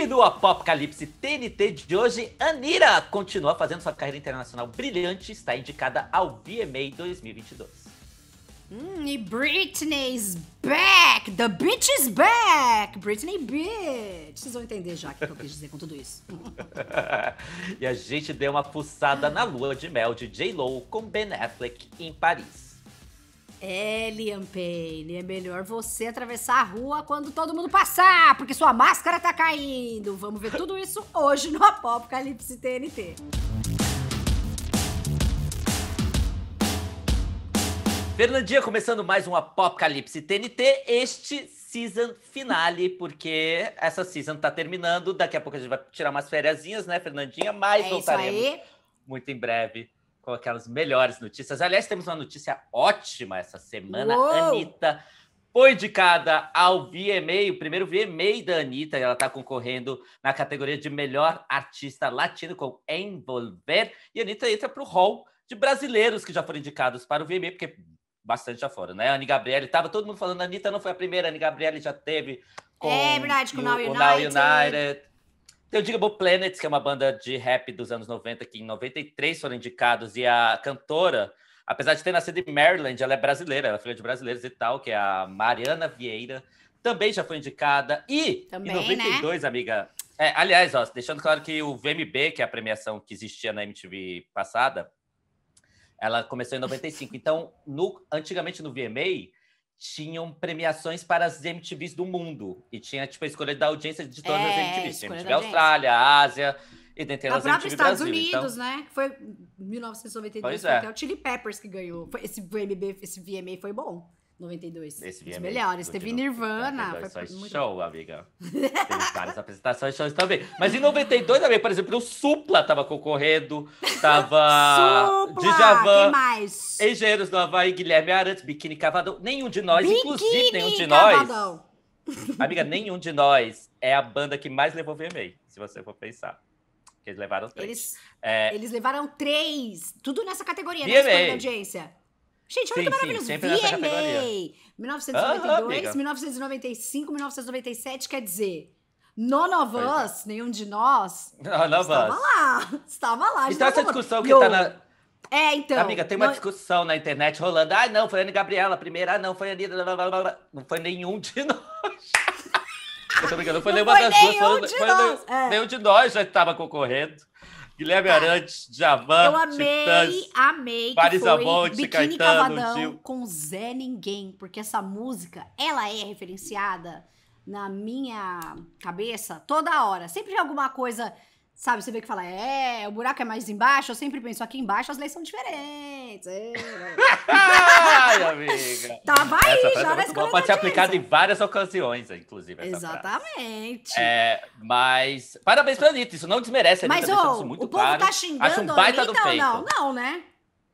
E no Apocalipse TNT de hoje, Anira continua fazendo sua carreira internacional brilhante, está indicada ao VMA 2022. Hum, e Britney's back! The bitch is back! Britney bitch! Vocês vão entender já o que eu quis dizer com tudo isso. e a gente deu uma fuçada na lua de mel de J-Lo com Ben Affleck em Paris. É, Liam Payne, é melhor você atravessar a rua quando todo mundo passar, porque sua máscara tá caindo. Vamos ver tudo isso hoje no Apocalipse TNT. Fernandinha, começando mais um Apocalipse TNT, este season finale, porque essa season tá terminando. Daqui a pouco a gente vai tirar umas férias, né, Fernandinha? Mas é voltaremos muito em breve com aquelas melhores notícias. Aliás, temos uma notícia ótima essa semana. Uou! Anitta foi indicada ao VMA, o primeiro VMA da Anitta. Ela está concorrendo na categoria de melhor artista latino com Envolver. E a Anitta entra para o hall de brasileiros que já foram indicados para o VMA, porque bastante já foram, né? A Anne Gabriele, estava todo mundo falando, a Anitta não foi a primeira, a Anne Gabriele já teve é com é verdade, com o Now United. Now United tem o Digable Planets, que é uma banda de rap dos anos 90, que em 93 foram indicados, e a cantora, apesar de ter nascido em Maryland, ela é brasileira, ela é filha de brasileiros e tal, que é a Mariana Vieira, também já foi indicada. E também, em 92, né? amiga. É, aliás, ó, deixando claro que o VMB, que é a premiação que existia na MTV passada, ela começou em 95. Então, no, antigamente no VMA, tinham premiações para as MTVs do mundo. E tinha, tipo, a escolha da audiência de todas é, as MTVs. a MTV Austrália, Ásia, e dentre elas a MTV Estados Brasil. Então. Unidos, então... né? Foi 1992, pois foi é. até o Chili Peppers que ganhou. Foi, esse, VMB, esse VMA foi bom. 92. Esse Os é melhores. Teve Nirvana. foi muito... show, amiga. Teve várias apresentações, shows também. Mas em 92, também por exemplo, o Supla tava concorrendo, tava Supla, Djavan, quem mais? Engenheiros do Havaí, Guilherme Arantes, Biquíni Cavadão. Nenhum de nós, inclusive nenhum de Cavadão. nós. Amiga, nenhum de nós é a banda que mais levou VMA, se você for pensar. Porque eles levaram três. Eles, é... eles levaram três. Tudo nessa categoria, VMA. né? Escolha audiência. Gente, olha sim, que maravilhoso. Sim, VMA! 1992, 1995, 1997, quer dizer. None of é. us, é. nenhum de nós, None of estava lá. Estava lá. Então essa discussão que está na... É, então. Amiga, tem uma não... discussão na internet rolando. Ah, não, foi a Ana Gabriela primeira. Ah, não, foi a Anitta. Não foi nenhum de nós. Eu tô brincando, não foi não nenhuma foi das duas. Foi, foi, foi é. nenhum de nós já estava concorrendo. Guilherme tá. Arantes, Javan, Eu amei, Titãs, amei Paris Amon, Biquíni Caetano, Cavadão com Zé Ninguém, porque essa música, ela é referenciada na minha cabeça toda hora. Sempre tem alguma coisa Sabe, você vê que fala, é, o buraco é mais embaixo, eu sempre penso, aqui embaixo as leis são diferentes. É. Ai, né? amiga. Tava tá, aí, Essa já é na né? escola. Pode ser aplicada em várias ocasiões, inclusive. Exatamente. É, mas, parabéns pra Anitta, isso não desmerece a Anitta, mas, oh, muito o povo tá claro. tá xingando Acho um baita Anitta do não? Não, né?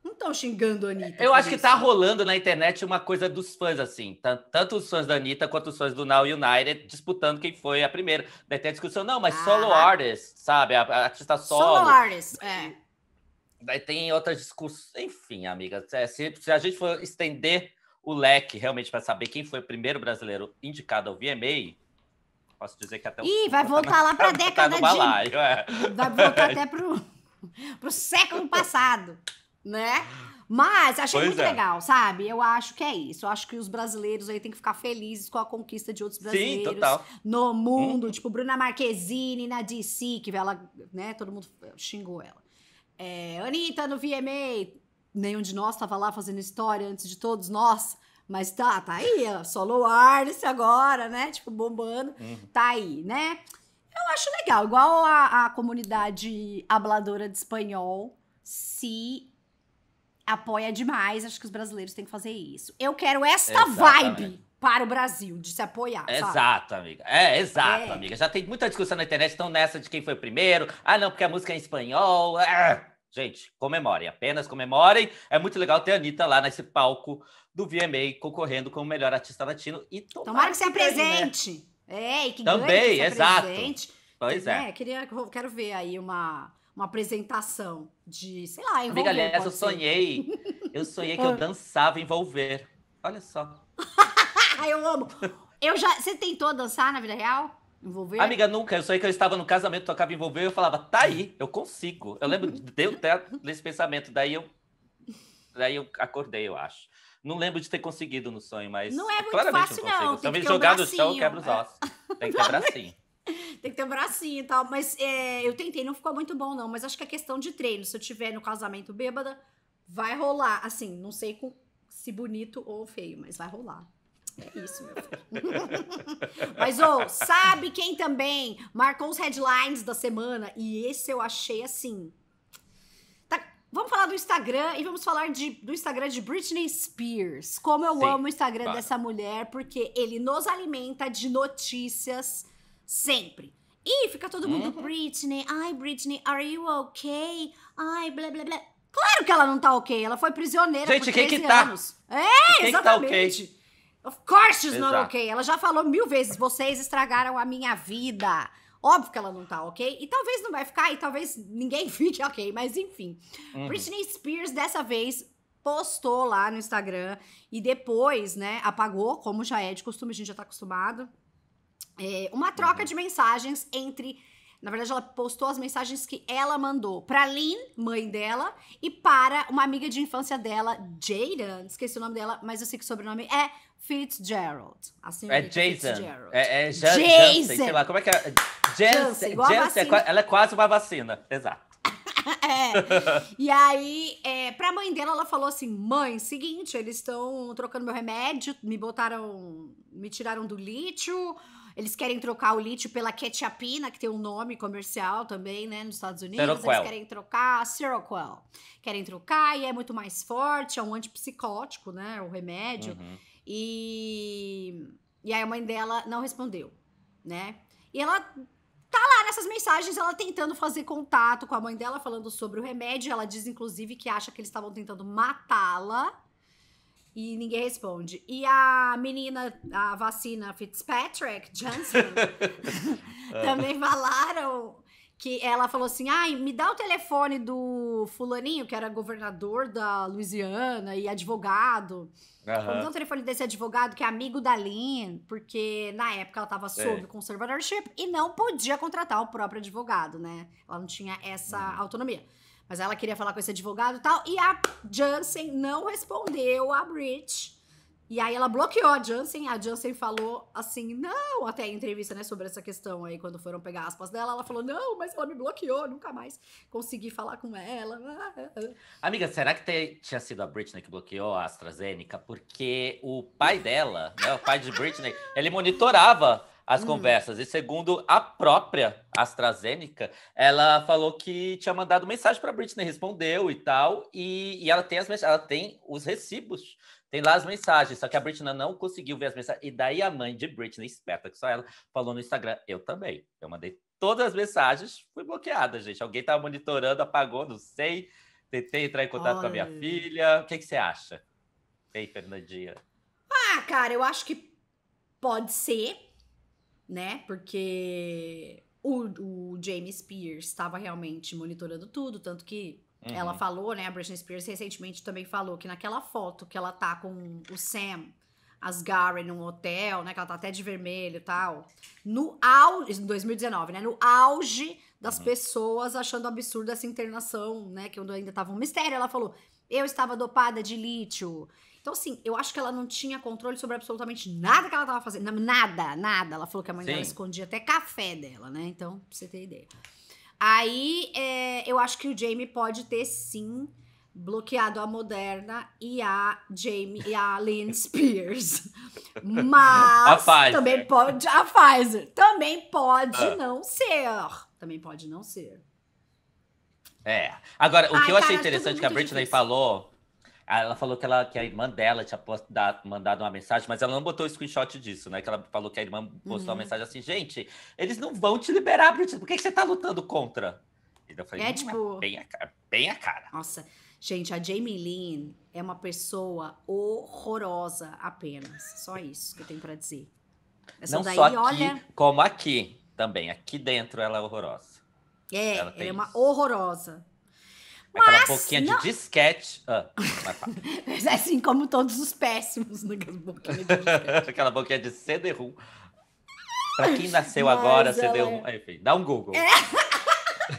Não estão xingando a Anitta. Eu acho que está tá rolando na internet uma coisa dos fãs, assim. Tanto os fãs da Anitta quanto os fãs do Now United disputando quem foi a primeira. Daí tem a discussão, não, mas ah. solo artist, sabe? A, a artista solo. Solo artist, é. Daí tem outras discussões. Enfim, amiga, se, se a gente for estender o leque realmente para saber quem foi o primeiro brasileiro indicado ao VMA, posso dizer que até Ih, o... vai tá voltar lá para tá a década de... Balaio, é. Vai voltar até pro, pro século passado né? Ah. Mas achei pois muito é. legal, sabe? Eu acho que é isso. Eu acho que os brasileiros aí têm que ficar felizes com a conquista de outros brasileiros Sim, total. no mundo. Hum. Tipo, Bruna Marquezine na DC, que ela, né? Todo mundo xingou ela. É, Anitta no VMA. Nenhum de nós tava lá fazendo história antes de todos nós. Mas tá, tá aí, ela solou agora, né? Tipo, bombando. Uhum. Tá aí, né? Eu acho legal, igual a, a comunidade habladora de espanhol se apoia demais. Acho que os brasileiros têm que fazer isso. Eu quero esta Exatamente. vibe para o Brasil, de se apoiar. Exato, sabe? amiga. É, é. exato, é. amiga. Já tem muita discussão na internet, estão nessa de quem foi primeiro. Ah, não, porque a música é em espanhol. É. gente, comemorem, apenas comemorem. É muito legal ter a Anitta lá nesse palco do VMA concorrendo o melhor artista latino. E tomara, tomara que seja apresente. Né? É, e que Também, ganhe, que exato. Apresente. Pois é. é. Queria, quero ver aí uma uma apresentação de, sei lá, envolver. Amiga, aliás, eu sonhei. Eu sonhei que eu ah. dançava envolver. Olha só. eu amo. Eu já, você tentou dançar na vida real? Envolver? Amiga, nunca. Eu sonhei que eu estava no casamento, tocava envolver, eu falava, tá aí, eu consigo. Eu lembro, deu até nesse pensamento. Daí eu, daí eu acordei, eu acho. Não lembro de ter conseguido no sonho, mas. Não é, é muito fácil, não. Se me jogar no chão, eu quebro os ossos. Tem que quebrar sim tem que ter um bracinho e tal. Mas é, eu tentei, não ficou muito bom, não. Mas acho que é questão de treino. Se eu tiver no casamento bêbada, vai rolar. Assim, não sei com, se bonito ou feio, mas vai rolar. É isso, meu filho. Mas, ô, sabe quem também marcou os headlines da semana? E esse eu achei assim. Tá, vamos falar do Instagram e vamos falar de, do Instagram de Britney Spears. Como eu Sim, amo o Instagram claro. dessa mulher, porque ele nos alimenta de notícias Sempre. E fica todo mundo, uhum. Britney, ai, Britney, are you okay? Ai, blá, blá, blá. Claro que ela não tá ok, ela foi prisioneira Gente, por 13 quem que tá? anos. É, quem exatamente. tá okay? Of course she's Exato. not okay. Ela já falou mil vezes, vocês estragaram a minha vida. Óbvio que ela não tá ok. E talvez não vai ficar, e talvez ninguém fique ok, mas enfim. Uhum. Britney Spears, dessa vez, postou lá no Instagram e depois, né, apagou, como já é de costume, a gente já tá acostumado é, uma troca uhum. de mensagens entre. Na verdade, ela postou as mensagens que ela mandou para Lynn, mãe dela, e para uma amiga de infância dela, Jaden. Esqueci o nome dela, mas eu sei que o sobrenome é Fitzgerald. Assim é tá, Jason. Fitzgerald. É, é Jan Jason. sei lá, como é que é? Jansen, Jansen, Jansen é, ela é quase uma vacina, exato. é. E aí, é, pra mãe dela, ela falou assim: mãe, seguinte, eles estão trocando meu remédio, me botaram, me tiraram do lítio, eles querem trocar o lítio pela Ketchupina, que tem um nome comercial também, né, nos Estados Unidos. Seroquel. Eles querem trocar Seroquel. Querem trocar e é muito mais forte, é um antipsicótico, né, o remédio. Uhum. E e aí a mãe dela não respondeu, né? E ela tá lá nessas mensagens, ela tentando fazer contato com a mãe dela, falando sobre o remédio. Ela diz, inclusive, que acha que eles estavam tentando matá-la. E ninguém responde. E a menina, a vacina Fitzpatrick, Johnson, também falaram que ela falou assim: ai, me dá o telefone do fulaninho, que era governador da Louisiana e advogado. Uhum. Me dá o telefone desse advogado que é amigo da Lynn, porque na época ela tava sob é. conservatorship e não podia contratar o próprio advogado, né? Ela não tinha essa uhum. autonomia. Mas ela queria falar com esse advogado e tal. E a Jansen não respondeu a Bridge. E aí ela bloqueou a Jansen. A Jansen falou assim: não, até em entrevista, né, sobre essa questão aí, quando foram pegar aspas dela, ela falou: não, mas ela me bloqueou, nunca mais consegui falar com ela. Amiga, será que tinha sido a Britney que bloqueou a AstraZeneca? Porque o pai dela, né, o pai de Britney, ele monitorava as hum. conversas. E segundo a própria AstraZeneca, ela falou que tinha mandado mensagem para Britney, respondeu e tal, e, e ela tem as ela tem os recibos, tem lá as mensagens, só que a Britney não conseguiu ver as mensagens. E daí a mãe de Britney, esperta que só ela, falou no Instagram: "Eu também. Eu mandei todas as mensagens, fui bloqueada, gente. Alguém estava tá monitorando, apagou, não sei. Tentei entrar em contato com a minha filha. O que, que você acha? Ei, Fernandinha. Ah, cara, eu acho que pode ser, né? Porque o, o James Spears estava realmente monitorando tudo, tanto que uhum. ela falou, né? A Britney Spears recentemente também falou que naquela foto que ela tá com o Sam as Gary num hotel, né? Que ela tá até de vermelho e tal. No auge, em 2019, né? No auge das uhum. pessoas achando absurda essa internação, né? Que ainda tava um mistério. Ela falou: eu estava dopada de lítio, então, assim, eu acho que ela não tinha controle sobre absolutamente nada que ela tava fazendo. Nada, nada. Ela falou que a mãe Sim. dela escondia até café dela, né? Então, pra você ter ideia. Aí, é, eu acho que o Jamie pode ter sim bloqueado a Moderna e a Jamie e a Lynn Spears. Mas também pode a Pfizer também pode ah. não ser. Também pode não ser. É. Agora, o Ai, que eu cara, achei interessante que a Britney difícil. falou ela falou que, ela, que a irmã dela tinha postado, mandado uma mensagem, mas ela não botou o screenshot disso, né? Que ela falou que a irmã postou uhum. uma mensagem assim, gente, eles não vão te liberar, Britney, por que, que você tá lutando contra? E eu falei, é, é tipo... bem, a cara, bem a cara. Nossa, gente, a Jamie Lynn é uma pessoa horrorosa apenas. Só isso que eu tenho pra dizer. Essa não daí, só aqui, olha... como aqui também. Aqui dentro ela é horrorosa. É, ela, ela é uma horrorosa. Aquela boquinha não... de disquete. Ah, Mas assim como todos os péssimos, né? Boquinha Aquela boquinha de CD-ROM. Pra quem nasceu Mas agora, CD-ROM. É- enfim, dá um Google. É.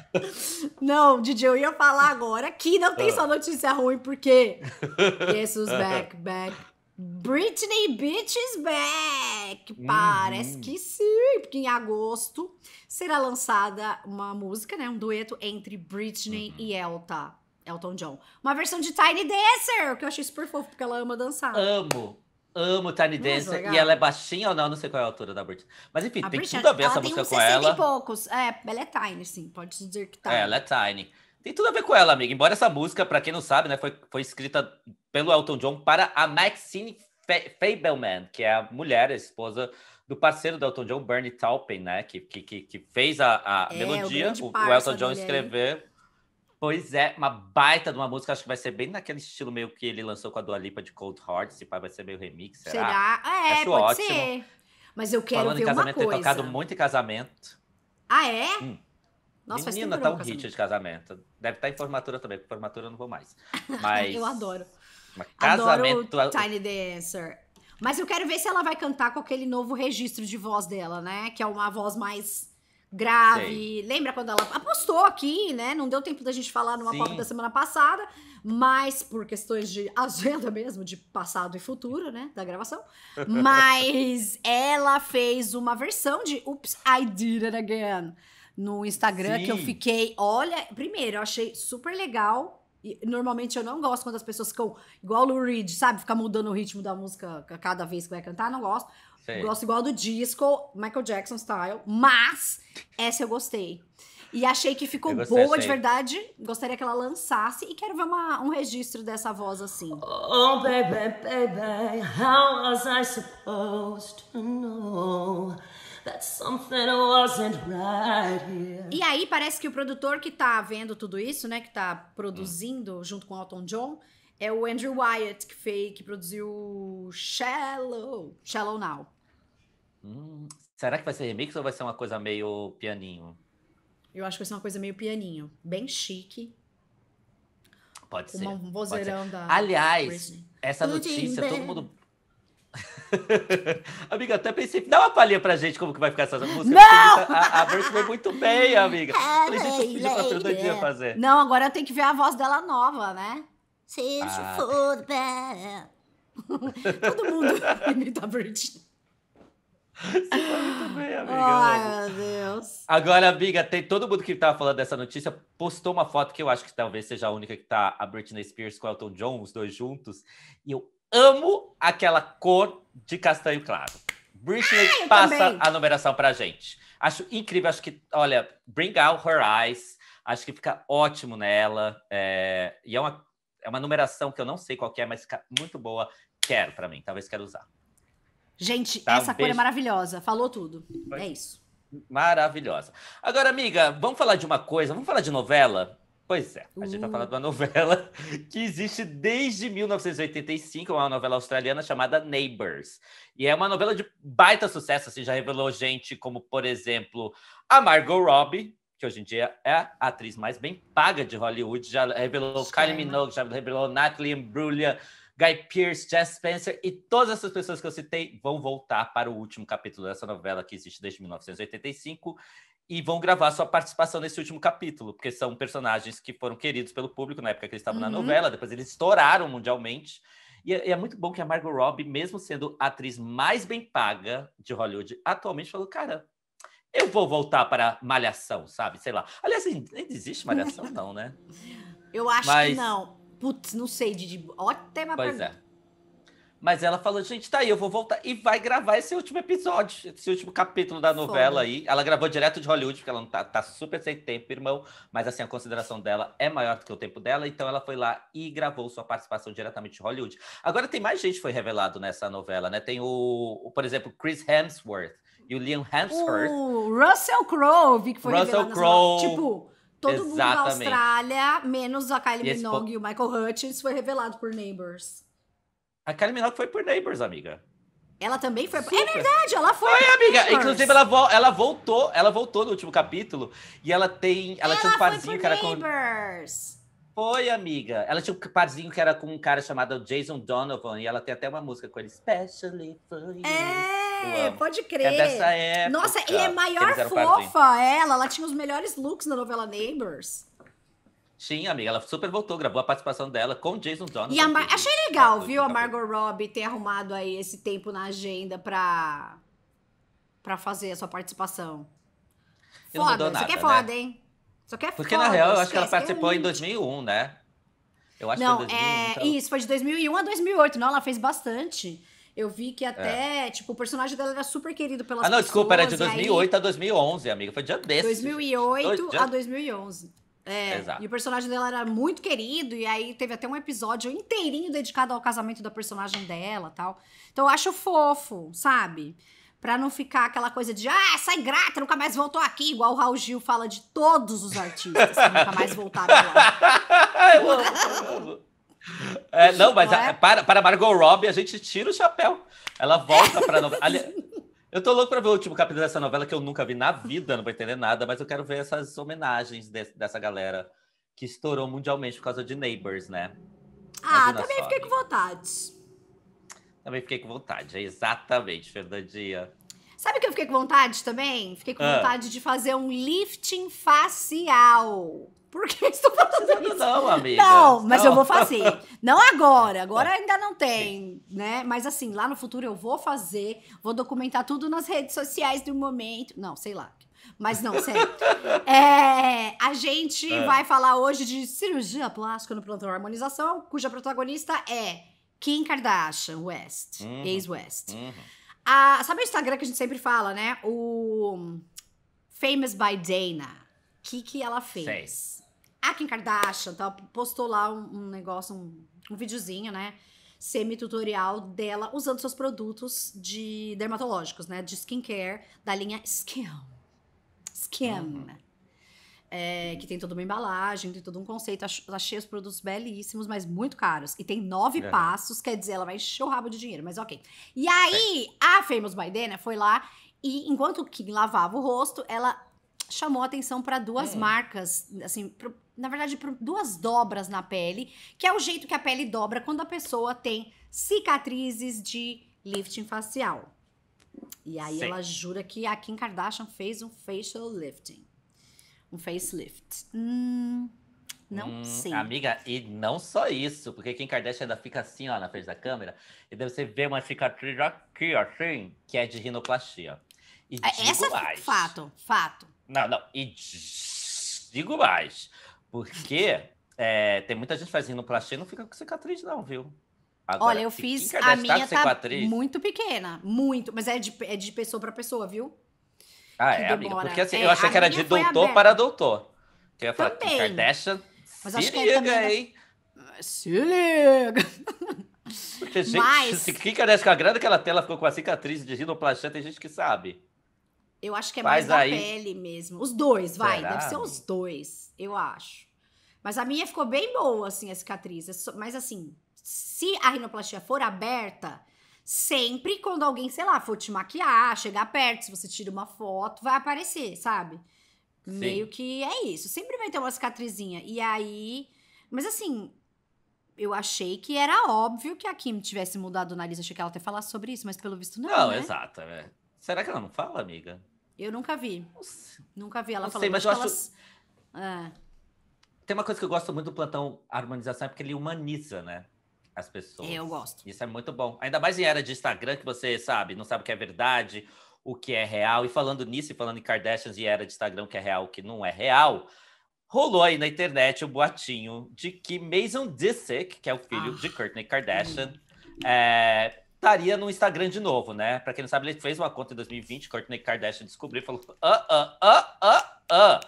Não, DJ, eu ia falar agora que não tem ah. só notícia ruim, porque Jesus back, back, Uhum. Britney Beach is back! Parece uhum. que sim, porque em agosto será lançada uma música, né? Um dueto entre Britney uhum. e Elta, Elton John. Uma versão de Tiny Dancer, que eu achei super fofo, porque ela ama dançar. Amo! Amo Tiny Dancer. e ela é baixinha ou não? Não sei qual é a altura da Britney. Mas enfim, a tem Britney, tudo a ver essa música com ela. Ela tem 60 e poucos. É, ela é tiny, sim. Pode dizer que tá. É, ela é tiny. Tem tudo a ver com ela, amiga. Embora essa música, para quem não sabe, né, foi, foi escrita pelo Elton John para a Maxine Fableman, que é a mulher, a esposa do parceiro do Elton John, Bernie Taupin, né? Que, que, que fez a, a é, melodia, o, o Elton John escrever. Pois é, uma baita de uma música, acho que vai ser bem naquele estilo meio que ele lançou com a Dua Lipa de Cold Heart, se vai ser meio remix, será? será? É, acho pode ótimo. ser. Mas eu quero Falando ver em casamento, uma coisa. tocado muito em casamento. Ah, é? Hum. Nossa, Menina, tá um hit de casamento. Deve estar tá em formatura também, porque formatura eu não vou mais. Mas. eu adoro. casamento. Adoro Tiny Dancer. Mas eu quero ver se ela vai cantar com aquele novo registro de voz dela, né? Que é uma voz mais grave. Sei. Lembra quando ela apostou aqui, né? Não deu tempo da gente falar numa Sim. pop da semana passada, mas por questões de agenda mesmo, de passado e futuro, né? Da gravação. Mas ela fez uma versão de Oops, I Did It Again no Instagram Sim. que eu fiquei. Olha, primeiro, eu achei super legal. E, normalmente eu não gosto quando as pessoas ficam igual o Lou Reed, sabe? Ficar mudando o ritmo da música cada vez que vai cantar, não gosto. Sei. Gosto igual do disco, Michael Jackson style, mas essa eu gostei. E achei que ficou gostei, boa achei. de verdade. Gostaria que ela lançasse e quero ver uma, um registro dessa voz assim. Oh, baby, baby, how was I supposed to know? that something wasn't right here. E aí parece que o produtor que tá vendo tudo isso, né, que tá produzindo hum. junto com Elton John, é o Andrew Wyatt que fez, que produziu Shallow, Shallow Now. Hum, será que vai ser remix ou vai ser uma coisa meio pianinho? Eu acho que vai ser uma coisa meio pianinho, bem chique. Pode ser. Um vozeirão da Aliás, Britney. essa notícia todo mundo amiga, até pensei, dá uma palhinha pra gente como que vai ficar essa música. Não! A, Britney foi muito bem, amiga. É, Falei, deixa eu pedir pra Fernandinha fazer. Não, agora tem que ver a voz dela nova, né? Seja ah. for Todo mundo imita a Britney. Você muito bem, amiga. Ai, meu Deus. Agora, amiga, tem todo mundo que estava falando dessa notícia postou uma foto que eu acho que talvez seja a única que tá a Britney Spears com o Elton John, os dois juntos. E eu amo aquela cor de castanho claro. Britney ah, passa também. a numeração pra gente. Acho incrível, acho que, olha, Bring Out Her Eyes, acho que fica ótimo nela. É, e é uma, é uma numeração que eu não sei qual é, mas fica muito boa. Quero pra mim, talvez quero usar. Gente, tá, essa um cor é beijo. é maravilhosa, falou tudo. Foi. É isso. Maravilhosa. Agora, amiga, vamos falar de uma coisa, vamos falar de novela? Pois é, a gente está falando hum. de uma novela que existe desde 1985, é uma novela australiana chamada Neighbours. E é uma novela de baita sucesso, assim, já revelou gente como, por exemplo, a Margot Robbie, que hoje em dia é a atriz mais bem paga de Hollywood, já revelou Sim. Kylie Minogue, já revelou Natalie Imbruglia, Guy Pearce, Jess Spencer e todas essas pessoas que eu citei vão voltar para o último capítulo dessa novela que existe desde 1985 e vão gravar sua participação nesse último capítulo, porque são personagens que foram queridos pelo público na época que eles estavam uhum. na novela, depois eles estouraram mundialmente. É, e é, muito bom que a Margot Robbie, mesmo sendo a atriz mais bem paga de Hollywood, atualmente falou, cara, eu vou voltar para Malhação, sabe? Sei lá. Aliás, nem existe Malhação não, né? Eu acho Mas... que não. Putz, não sei, Didi. Ótima pois É. Mas ela falou, gente, tá aí, eu vou voltar. E vai gravar esse último episódio, esse último capítulo da novela aí. Ela gravou direto de Hollywood, porque ela tá, tá, super sem tempo, irmão. Mas assim, a consideração dela é maior do que o tempo dela. Então ela foi lá e gravou sua participação diretamente de Hollywood. Agora tem mais gente que foi revelado nessa novela, né? Tem o, o por exemplo, Chris Hemsworth e o Liam Hemsworth. O Russell Crowe, que foi Russell Crowe. Tipo... Todo Exatamente. mundo da Austrália, menos a Kylie Minogue e, po... e o Michael Hutchins, foi revelado por Neighbors. A Kylie Minogue foi por Neighbors, amiga. Ela também foi. É Super. É verdade, ela foi. Foi, amiga. Neighbors. Inclusive, ela, vo ela voltou. Ela voltou no último capítulo. E ela tem. Ela, ela tinha um parzinho que era com. Neighbors. Foi, amiga. Ela tinha um parzinho que era com um cara chamado Jason Donovan. E ela tem até uma música com ele. Especially for you. É, pode é crer. É dessa época. Nossa, e é maior fofa parzinho. ela. Ela tinha os melhores looks na novela Neighbors. Sim, amiga, ela super voltou, gravou a participação dela com Jason Jones E Mar... achei legal, viu, a Margot Robbie ter arrumado aí esse tempo na agenda pra, pra fazer a sua participação. foda, isso aqui é foda, né? hein? Isso aqui é Porque, foda. Porque, na real, né? eu acho que ela participou em 2001, né? Eu acho não, que foi 2001. É... Então... Isso, foi de 2001 a 2008. Não, ela fez bastante. Eu vi que até, é. tipo, o personagem dela era super querido pelas pessoas. Ah, não, pessoas, desculpa, era de 2008 aí... a 2011, amiga. Foi dia desse. 2008 dia... a 2011. É, Exato. e o personagem dela era muito querido, e aí teve até um episódio inteirinho dedicado ao casamento da personagem dela tal. Então eu acho fofo, sabe? Pra não ficar aquela coisa de, ah, sai grata, nunca mais voltou aqui, igual o Raul Gil fala de todos os artistas que nunca mais voltaram lá. É, não, mas não é? a, para, para Margot Robbie a gente tira o chapéu. Ela volta pra novela. Eu tô louco pra ver o último capítulo dessa novela que eu nunca vi na vida, não vou entender nada, mas eu quero ver essas homenagens de, dessa galera que estourou mundialmente por causa de Neighbors, né? Ah, também só. fiquei com vontade. Também fiquei com vontade, é exatamente, Fernandinha. Sabe o que eu fiquei com vontade também? Fiquei com ah. vontade de fazer um lifting facial. Por que estou fazendo isso? Não, amiga. Não, mas não. eu vou fazer. Não agora, agora ah, ainda não tem, Sim. né? Mas assim, lá no futuro eu vou fazer, vou documentar tudo nas redes sociais do momento. Não, sei lá. Mas não, sério. é, a gente é. vai falar hoje de cirurgia plástica no plantão harmonização, cuja protagonista é Kim Kardashian West, uhum. ex-West. Uhum. A, sabe o Instagram que a gente sempre fala, né? O Famous by Dana. O que, que ela fez? Sei. A Kim Kardashian tá, postou lá um, um negócio, um, um videozinho, né? semi-tutorial dela usando seus produtos de dermatológicos, né? De skincare da linha Skin. Skin. Uhum. É, que tem toda uma embalagem, tem todo um conceito. Achei os produtos belíssimos, mas muito caros. E tem nove passos, quer dizer, ela vai encher o rabo de dinheiro, mas ok. E aí, é. a Famous by né, foi lá e, enquanto Kim lavava o rosto, ela chamou atenção para duas é. marcas, assim, pro, na verdade, para duas dobras na pele, que é o jeito que a pele dobra quando a pessoa tem cicatrizes de lifting facial. E aí Sim. ela jura que a Kim Kardashian fez um facial lifting um facelift. Hum, não hum, sei. Amiga, e não só isso, porque quem Kardashian ainda fica assim, ó, na frente da câmera, e daí você vê uma cicatriz aqui, assim, que é de rinoplastia. E é, Essa é mais, fato, fato. Não, não, e digo mais, porque é, tem muita gente que faz rinoplastia e não fica com cicatriz não, viu? Agora, Olha, eu fiz, a tá minha tá cicatriz, muito pequena, muito, mas é de, é de pessoa para pessoa, viu? Ah, é, amiga. Porque assim, é, eu achei que era de doutor para doutor. Que eu ia falar também. Kardashian Mas se liga, é hein? Se liga! Porque, gente, Mas... se quem Kardashian com a grana que ela tem, ela ficou com a cicatriz de rinoplastia, tem gente que sabe. Eu acho que é Faz mais da pele mesmo. Os dois, vai. Será? Deve ser os dois, eu acho. Mas a minha ficou bem boa, assim, a cicatriz. É mas assim, se a rinoplastia for aberta, sempre quando alguém, sei lá, for te maquiar, chegar perto, se você tira uma foto, vai aparecer, sabe? Sim. Meio que é isso. Sempre vai ter uma cicatrizinha. E aí. Mas assim, eu achei que era óbvio que a Kim tivesse mudado o nariz. achei que ela até falasse sobre isso, mas pelo visto não. Não, né? exato. É. Será que ela não fala, amiga? Eu nunca vi. Nunca vi ela falando. Sei, mas eu acho. Elas... Ah. Tem uma coisa que eu gosto muito do Plantão Harmonização é porque ele humaniza, né? as pessoas. Eu gosto. Isso é muito bom. Ainda mais em era de Instagram, que você sabe, não sabe o que é verdade, o que é real. E falando nisso, e falando em Kardashians e era de Instagram, que é real, o que não é real, rolou aí na internet o boatinho de que Mason Disick, que é o filho ah. de Kourtney Kardashian, é, estaria no Instagram de novo, né? Para quem não sabe, ele fez uma conta em 2020, Kourtney Kardashian descobriu e falou: ah, ah, ah, ah, ah.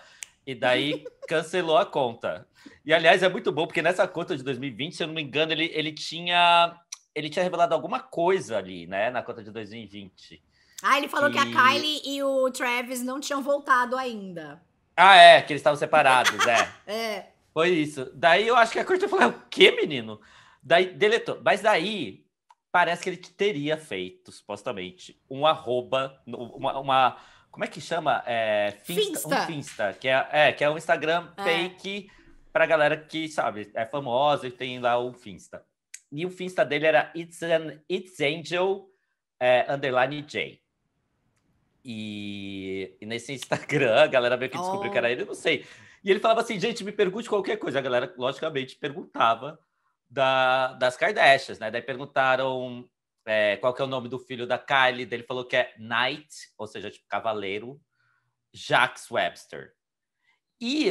E daí cancelou a conta. E aliás, é muito bom, porque nessa conta de 2020, se eu não me engano, ele, ele tinha. Ele tinha revelado alguma coisa ali, né? Na conta de 2020. Ah, ele falou e... que a Kylie e o Travis não tinham voltado ainda. Ah, é, que eles estavam separados, é. é. Foi isso. Daí eu acho que a Courtney falou, o quê, menino? Daí deletou. Mas daí parece que ele teria feito, supostamente, um arroba, uma, uma como é que chama? É, Finsta, Finsta. Um Finsta, que é, é, que é um Instagram é. para pra galera que, sabe, é famosa e tem lá o Finsta. E o Finsta dele era It's, an, It's Angel é, Underline J. E, e, nesse Instagram, a galera meio que descobriu oh. que era oh. ele, eu não sei. E ele falava assim, gente, me pergunte qualquer coisa. A galera, logicamente, perguntava da, das Kardashians, né? Daí perguntaram é, qual que é o nome do filho da Kylie, ele falou que é Knight, ou seja, tipo cavaleiro, Jax Webster. E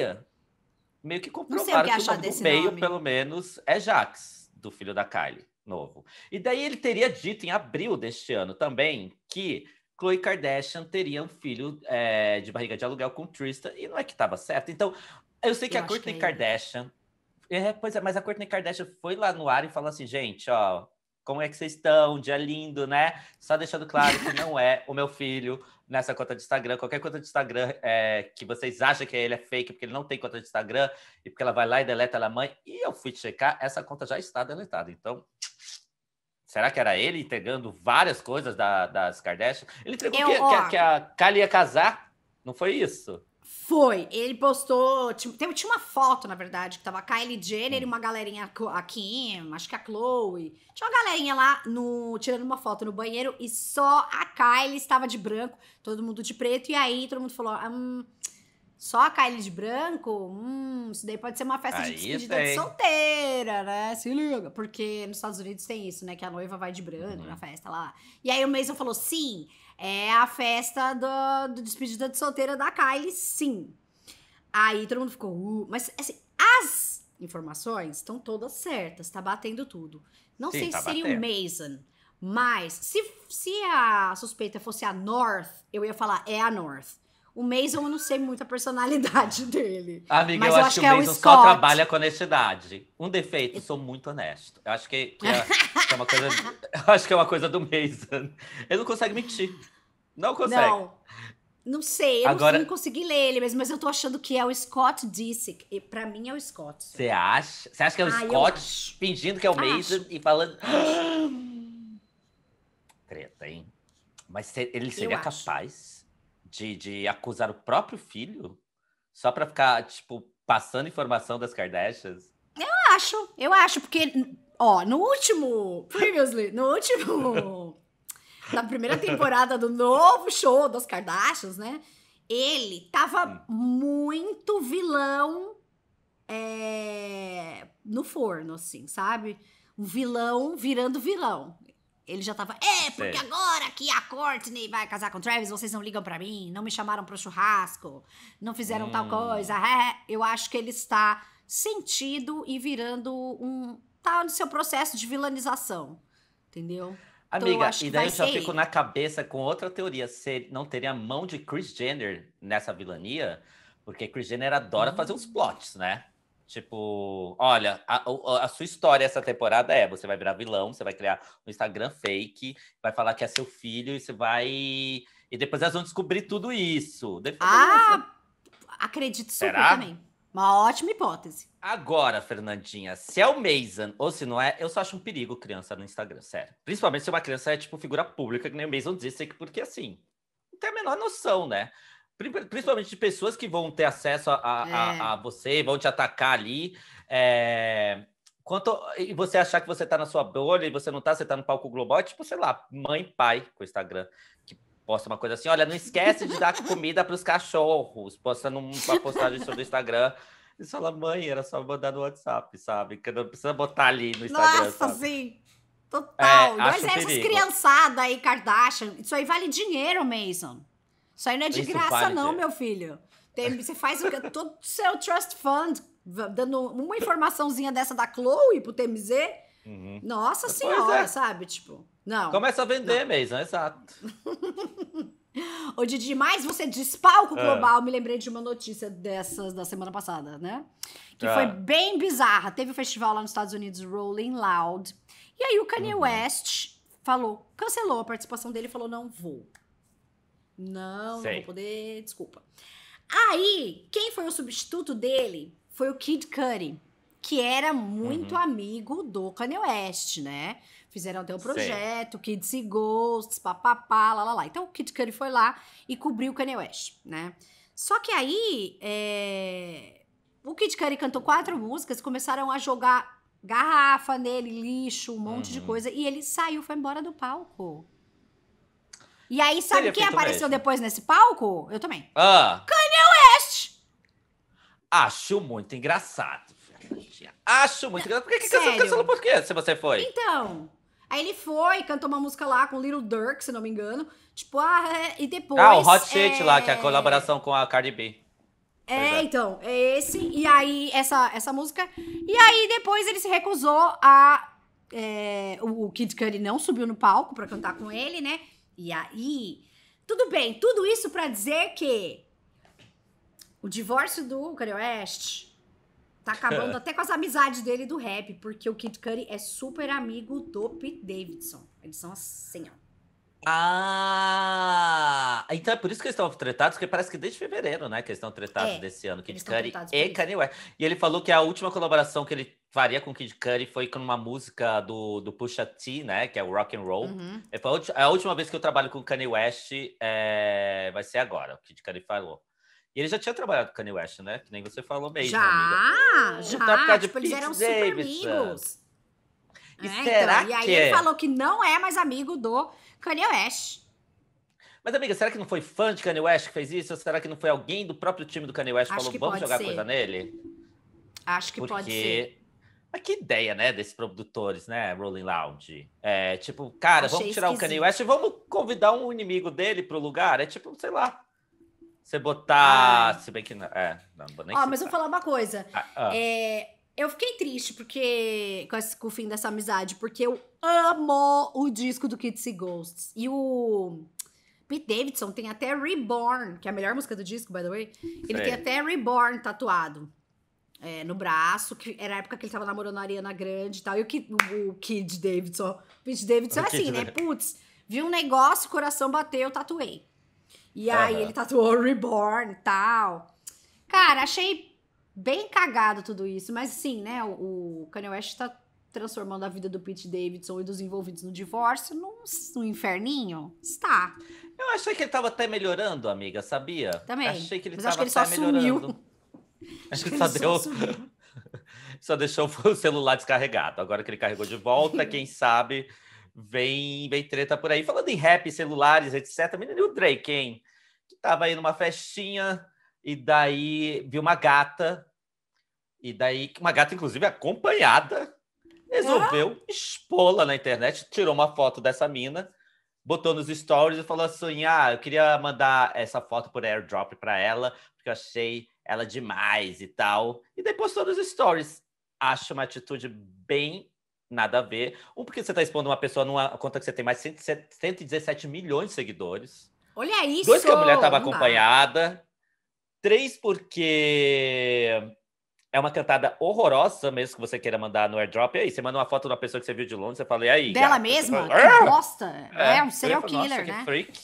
meio que comprovaram que, que, o nome do meio, nome. pelo menos, é Jax, do filho da Kylie, novo. E daí ele teria dito em abril deste ano também que Khloe Kardashian teria um filho é, de barriga de aluguel com Tristan, e não é que estava certo. Então, eu sei que eu a Kourtney é. Kardashian... É, pois é, mas a Kourtney Kardashian foi lá no ar e falou assim, gente, ó, como é que vocês estão? Dia lindo, né? Só deixando claro que não é o meu filho nessa conta de Instagram. Qualquer conta de Instagram é, que vocês acham que ele é fake, porque ele não tem conta de Instagram, e porque ela vai lá e deleta ela é mãe. E eu fui checar, essa conta já está deletada. Então, Será que era ele entregando várias coisas da, das Kardashian? Ele entregou eu, que, que, que, a Kylie ia casar? Não foi isso? Foi. Ele postou. Tinha, tinha uma foto, na verdade, que tava a Kylie Jenner e uma galerinha, a Kim, acho que a Chloe. Tinha uma galerinha lá no, tirando uma foto no banheiro e só a Kylie estava de branco, todo mundo de preto. E aí todo mundo falou: hum, só a Kylie de branco? Hum, isso daí pode ser uma festa aí de despedida de solteira, né? Se liga. Porque nos Estados Unidos tem isso, né? Que a noiva vai de branco uhum. na festa lá. E aí o Mason falou: sim. É a festa do, do despedida de solteira da Kylie, sim. Aí todo mundo ficou, uh, mas assim, as informações estão todas certas, tá batendo tudo. Não sim, sei tá se seria o Mason, mas se, se a suspeita fosse a North, eu ia falar é a North. O Mason, eu não sei muito a personalidade dele. Amiga, mas eu, eu acho, acho que, o Mason é o só trabalha com honestidade. Um defeito, eu... sou muito honesto. Eu acho que, que, é, que é, uma coisa. Eu acho que é uma coisa do Mason. Ele não consegue mentir. Não consegue. Não. Não sei, eu Agora... não consegui ler ele mesmo, mas eu tô achando que é o Scott Disick. E pra mim é o Scott. Você acha? Você acha que é o ah, Scott fingindo que é o Mason acho. e falando. Ah, treta, hein? Mas ele seria capaz? de, de acusar o próprio filho só para ficar, tipo, passando informação das Kardashians? Eu acho, eu acho, porque, ó, no último. Previously, no último. na primeira temporada do novo show dos Kardashians, né? Ele tava hum. muito vilão é, no forno, assim, sabe? Um vilão virando vilão. Ele já tava, é, porque agora que a Courtney vai casar com o Travis, vocês não ligam para mim, não me chamaram pro churrasco, não fizeram hum. tal coisa. É, é, eu acho que ele está sentido e virando um. tá no seu processo de vilanização. Entendeu? Então, Amiga, então, e daí eu já fico na cabeça com outra teoria. Se não teria a mão de Chris Jenner nessa vilania, porque Chris Jenner adora fazer uns hum. plots, né? Tipo, olha, a, a, sua história essa temporada é: você vai virar vilão, você vai criar um Instagram fake, vai falar que é seu filho e você vai. E depois elas vão descobrir tudo isso. Depois, ah, isso. acredito super Será? também. Uma ótima hipótese. Agora, Fernandinha, se é o Mason ou se não é, eu só acho um perigo criança no Instagram, sério. Principalmente se uma criança é, tipo, figura pública, que nem o Mason disse, porque assim, não tem a menor noção, né? principalmente de pessoas que vão ter acesso a, a, é. a você, vão te atacar ali. É, quanto e você achar que você está na sua bolha e você não está, você está no palco global, é tipo, sei lá, mãe, pai com o Instagram, que posta uma coisa assim, olha, não esquece de dar comida para os cachorros, posta numa postagem sobre o Instagram. E fala, mãe, era só mandar no WhatsApp, sabe? Que não precisa botar ali no Instagram. Nossa, sabe? sim. É, Total. É, Mas essas criançadas aí, Kardashian, isso aí vale dinheiro, Mason. Isso aí não é de Isso graça, vale, não, meu filho. Tem, você faz todo o seu trust fund dando uma informaçãozinha dessa da Chloe pro TMZ. Uhum. Nossa pois senhora, é. sabe? Tipo, não. Começa a vender não. mesmo, é exato. Ô, Didi, mais você despalco ah. global. É. Me lembrei de uma notícia dessas da semana passada, né? Que é. foi ah. bem bizarra. Teve o um festival lá nos Estados Unidos, Rolling Loud. E aí o Kanye uhum. West falou, cancelou a participação dele e falou: não vou. Não, Sei. não vou poder, desculpa. Aí, quem foi o substituto dele foi o Kid Cudi, que era muito uhum. amigo do Kanye West, né? Fizeram até o um projeto, Sei. Kids e Ghosts, papapá, lá, lá, lá. Então o Kid Cudi foi lá e cobriu o Kanye West, né? Só que aí, é... o Kid Cudi cantou quatro músicas, começaram a jogar garrafa nele, lixo, um monte uhum. de coisa, e ele saiu, foi embora do palco. E aí, sabe Seria quem apareceu mesmo. depois nesse palco? Eu também. Ah. Kanye West! Acho muito engraçado. Acho muito engraçado. Por que, que cancelou, cancelou por quê, se você foi? Então, Aí ele foi, cantou uma música lá com Little Dirk, se não me engano. Tipo, ah, é, e depois. Ah, o Hot Shit lá, que é a é, colaboração com a Cardi B. É, é, então, é esse. E aí, essa, essa música. E aí, depois ele se recusou a. É, o Kid Cudi não subiu no palco para cantar com ele, né? E aí, tudo bem, tudo isso para dizer que o divórcio do Kanye West tá acabando é. até com as amizades dele do rap, porque o Kid Cudi é super amigo do Pete Davidson. Eles são assim, ó. Ah! Então é por isso que eles estão tretados, porque parece que desde fevereiro, né? Que eles estão tretados é, desse ano, Kid Curry e Kanye West. E ele falou que a última colaboração que ele faria com Kid Curry foi com uma música do, do Pusha T, né? Que é o Rock and Roll. Uhum. Ele é, falou, a última vez que eu trabalho com Kanye West é... vai ser agora, o Kid Curry falou. E ele já tinha trabalhado com Kanye West, né? Que nem você falou mesmo, Já! Amiga. Já! Então, é tipo, eles eram super amigos! E é, então, será então, e aí que ele é? falou que não é mais amigo do Kanye West. Mas, amiga, será que não foi fã de Kanye West que fez isso? Ou será que não foi alguém do próprio time do Kanye West que Acho falou, que vamos jogar ser. coisa nele? Acho que Porque... pode ser. Mas que ideia, né, desses produtores, né, Rolling Loud? É, tipo, cara, Achei vamos tirar esquisito. o Kanye West e vamos convidar um inimigo dele pro lugar? É tipo, sei lá, você botar. Ah. Se bem que. Não, é, não vou nem. Ó, ah, mas vou tá. falar uma coisa. Ah, ah. É, eu fiquei triste porque com, esse, com o fim dessa amizade, porque eu amo o disco do Kids e Ghosts. E o Pete Davidson tem até Reborn, que é a melhor música do disco, by the way. Ele é. tem até Reborn tatuado. É, no braço, que era a época que ele tava namorando a Ariana Grande e tal. E o, Ki, o, o Kid Davidson. O Pete Davidson é o é assim, Kid, né? né? Putz, vi um negócio, coração bateu, tatuei. E aí ele tatuou Reborn e tal. Cara, achei bem cagado tudo isso, mas sim, né? O, Kanye West tá transformando a vida do Pete Davidson e dos envolvidos no divórcio num, num inferninho? Está. Eu achei que ele tava até melhorando, amiga, sabia? Também. Achei que ele mas tava acho que ele até só melhorando. Acho que ele só, só deu. Sumiu. só deixou o celular descarregado. Agora que ele carregou de volta, quem sabe vem, vem treta por aí. Falando em rap, celulares, etc. Menino, e o Drake, hein? Que tava aí numa festinha e daí viu uma gata e daí, uma gata, inclusive, acompanhada, resolveu é? expô-la na internet, tirou uma foto dessa mina, botou nos stories e falou assim: ah, eu queria mandar essa foto por airdrop para ela, porque eu achei ela demais e tal. E daí postou nos stories. Acho uma atitude bem nada a ver. Um, porque você está expondo uma pessoa numa conta que você tem mais de 117 milhões de seguidores. Olha isso! Dois, que a mulher estava acompanhada. Três, porque é uma cantada horrorosa mesmo que você queira mandar no airdrop. E aí, você manda uma foto de uma pessoa que você viu de longe, você fala, e aí? Dela gata? mesma? Fala, bosta! É, é, um serial killer, né? freak.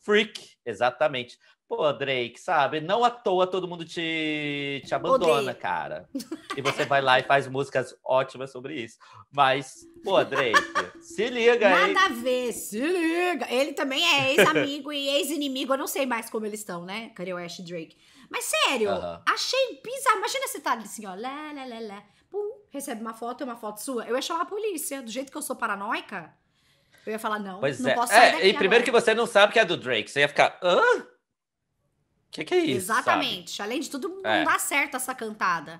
Freak, exatamente. Pô, Drake, sabe? Não à toa todo mundo te, te abandona, Odeio. cara. E você vai lá e faz músicas ótimas sobre isso. Mas, pô, Drake, se liga aí. Nada a ver, se liga. Ele também é ex-amigo e ex-inimigo. Eu não sei mais como eles estão, né? Kanye West e Drake. Mas sério, achei bizarro. Imagina você tá assim, ó, lá, lá, lá, lá. Pum, recebe uma foto, é uma foto sua. Eu ia chamar a polícia. Do jeito que eu sou paranoica, eu ia falar, não, pois não é. posso é, sair é, E agora. primeiro que você não sabe que é do Drake. Você ia ficar, hã? O que, que é isso? Exatamente. Sabe? Além de tudo, não é. dá certo essa cantada.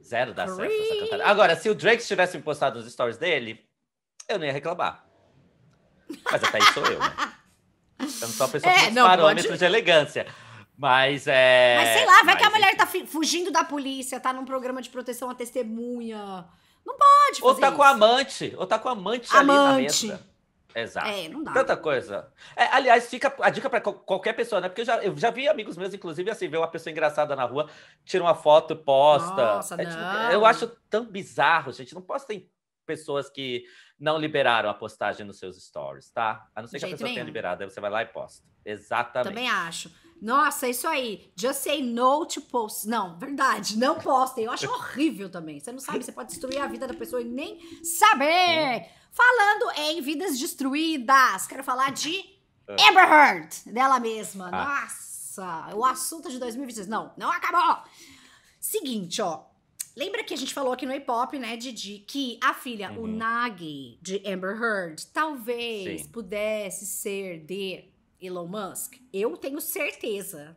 Zero dá Free. certo essa cantada. Agora, se o Drake tivesse me postado nos stories dele, eu não ia reclamar. Mas até isso sou eu, né? Eu não sou uma pessoa é, com parâmetros pode... de elegância. Mas é. Mas sei lá, vai mas, que a mulher tá fugindo da polícia, tá num programa de proteção à testemunha. Não pode fazer Ou tá isso. com amante, ou tá com amante, amante. ali na mesa. Exato. É, não dá. Tanta coisa. É, aliás, fica a dica para qualquer pessoa, né? Porque eu já, eu já vi amigos meus, inclusive, assim, ver uma pessoa engraçada na rua, tira uma foto, posta. Nossa, é, tipo, eu acho tão bizarro, gente. Não posso ter pessoas que não liberaram a postagem nos seus stories, tá? A não ser que a pessoa nenhum. tenha liberado, aí você vai lá e posta. Exatamente. Também acho. Nossa, é isso aí. Just say no to post. Não, verdade, não postem. Eu acho horrível também. Você não sabe, você pode destruir a vida da pessoa e nem saber. É. Falando em vidas destruídas, quero falar de ah. Amber Heard, dela mesma. Ah. Nossa, o assunto de 2026. Não, não acabou. Seguinte, ó. Lembra que a gente falou aqui no hip-hop, né, Didi, que a filha, uhum. o Nagi, de Amber Heard, talvez Sim. pudesse ser de Elon Musk? Eu tenho certeza.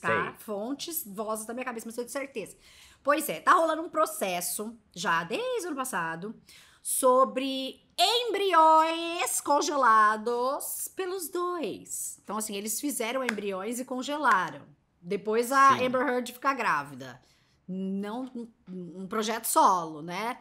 Tá? Sei. Fontes, vozes da minha cabeça, mas eu tenho certeza. Pois é, tá rolando um processo, já desde o ano passado, sobre embriões congelados pelos dois. Então, assim, eles fizeram embriões e congelaram. Depois a Sim. Amber Heard fica grávida. Não um projeto solo, né?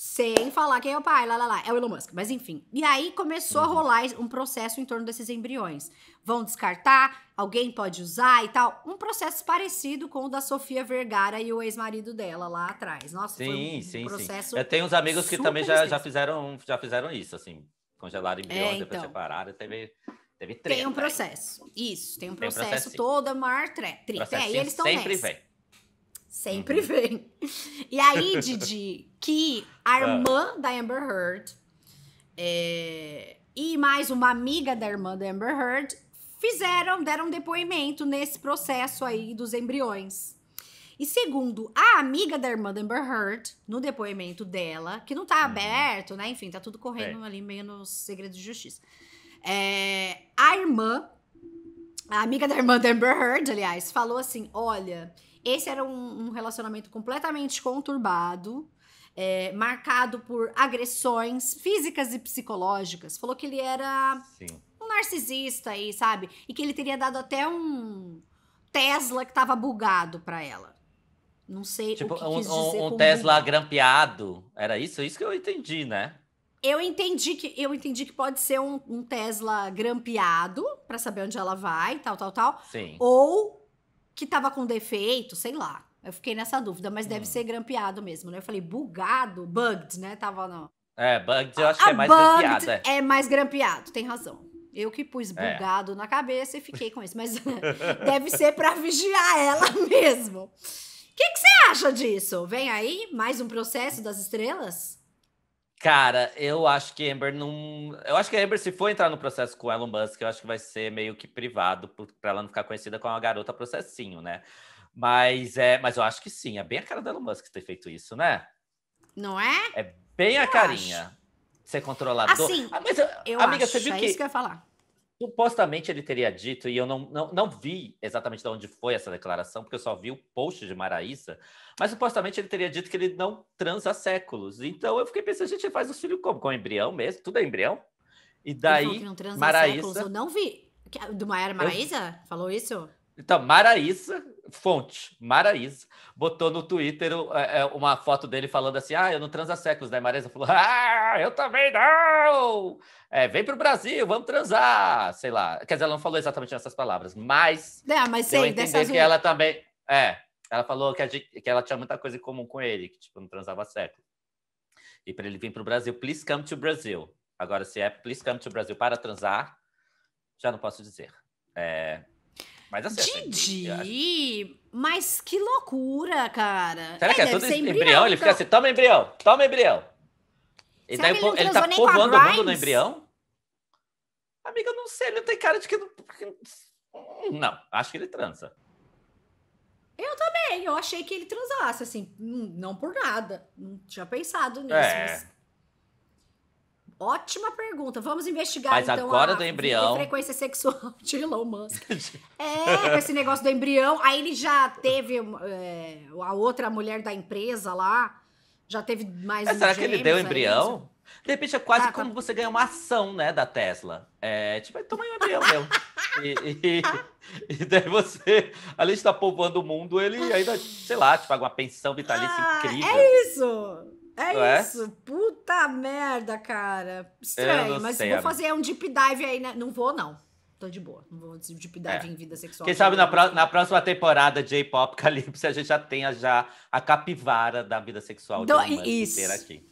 sem falar quem é o pai, lá, lá, lá, é o Elon Musk, mas enfim. E aí começou uhum. a rolar um processo em torno desses embriões. Vão descartar, alguém pode usar e tal. Um processo parecido com o da Sofia Vergara e o ex-marido dela lá atrás. Nossa, sim, foi um sim, processo. Sim. Eu tenho uns amigos que também já, já, fizeram, já fizeram isso, assim, congelaram é, embriões, é, então. depois separaram, teve. Teve treta, tem um processo. Isso, tem um processo, tem um processo todo, a maior treta. é, e eles estão nessa. Vem. Sempre uhum. vem. E aí, Didi, que a ah. irmã ah. da Amber Heard é, e mais uma amiga da irmã da Amber Heard fizeram, deram depoimento nesse processo aí dos embriões. E segundo a amiga da irmã da Amber Heard, no depoimento dela, que não tá uhum. aberto, né? Enfim, tá tudo correndo é. ali meio no segredo de justiça. É, a irmã, a amiga da irmã da Amber Heard, aliás, falou assim: olha, esse era um, um relacionamento completamente conturbado, é, marcado por agressões físicas e psicológicas. Falou que ele era Sim. um narcisista aí, sabe? E que ele teria dado até um Tesla que tava bugado para ela. Não sei tipo, o que um, dizer um, um Tesla grampeado. Era isso? Isso que eu entendi, né? Eu entendi que eu entendi que pode ser um, um Tesla grampeado para saber onde ela vai, tal, tal, tal. Sim. Ou que tava com defeito, sei lá. Eu fiquei nessa dúvida, mas hum. deve ser grampeado mesmo, né? Eu falei bugado, bugged, né? Tava não. É, bugged eu acho a, que é mais grampeado. É. é mais grampeado, tem razão. Eu que pus é. bugado é. na cabeça e fiquei com isso, mas deve ser para vigiar ela mesmo. O que você acha disso? Vem aí mais um processo das estrelas? Cara, eu acho que Amber não. Eu acho que a Amber, se for entrar no processo com Elon Musk, eu acho que vai ser meio que privado, para ela não ficar conhecida como uma garota processinho, né? Mas é, mas eu acho que sim, é bem a cara do Elon Musk ter feito isso, né? Não é? É bem eu a carinha. Acho. Ser controlador. Assim, ah, mas, eu amiga, acho. você viu é que... é isso que eu ia falar. Supostamente ele teria dito, e eu não, não, não vi exatamente de onde foi essa declaração, porque eu só vi o post de Maraísa, mas supostamente ele teria dito que ele não transa há séculos. Então eu fiquei pensando, a gente faz os filhos como? Com embrião mesmo? Tudo é embrião? E daí. Ele que não transa Maraísa, séculos, eu não vi. Do Maiara Maraísa? Eu... Falou isso? Então, Maraísa, fonte, Maraísa, botou no Twitter é, é, uma foto dele falando assim: ah, eu não transa séculos. Daí né? Maraísa falou: ah, eu também não! É, vem pro Brasil, vamos transar, sei lá. Quer dizer, ela não falou exatamente nessas palavras, mas. É, mas sei, eu entendi dessas... que ela também. É, ela falou que, gente, que ela tinha muita coisa em comum com ele, que tipo, não transava séculos. E para ele vir pro Brasil, please come to Brazil Agora, se é please come to Brazil para transar, já não posso dizer. É, mas acerta. Assim, assim, Didi! Mas que loucura, cara. Será que é, é tudo embrião? embrião? Ele fica então. assim, toma embrião, toma embrião. Ele Será tá, ele, ele tá povoando o mundo no embrião? Amiga, não sei, ele tem cara de que não... Não, acho que ele transa. Eu também, eu achei que ele transasse, assim, hum, não por nada. Não tinha pensado nisso, é. mas Ótima pergunta. Vamos investigar Mas então agora a, do embrião. A frequência sexual de Elon Musk. é, com esse negócio do embrião. Aí ele já teve é, a outra mulher da empresa lá. Já teve mais Mas um será que ele deu embrião? De repente é quase tá. como tá. você ganha uma ação, né, da Tesla. É, tipo, é toma um embrião mesmo. E, e, e, daí você, além de estar povoando o mundo, ele ainda, sei lá, te tipo, paga uma pensão vitalícia ah, é incrível. É isso! É, é isso, puta merda, cara. Estranho, mas sei, vou fazer um deep dive aí, né? Não vou, não. Tô de boa. Não vou deep dive é. em vida sexual. Quem sabe na, pro, na próxima temporada de J-Pop Calypso a gente já tenha já a capivara da vida sexual Do, de isso. aqui.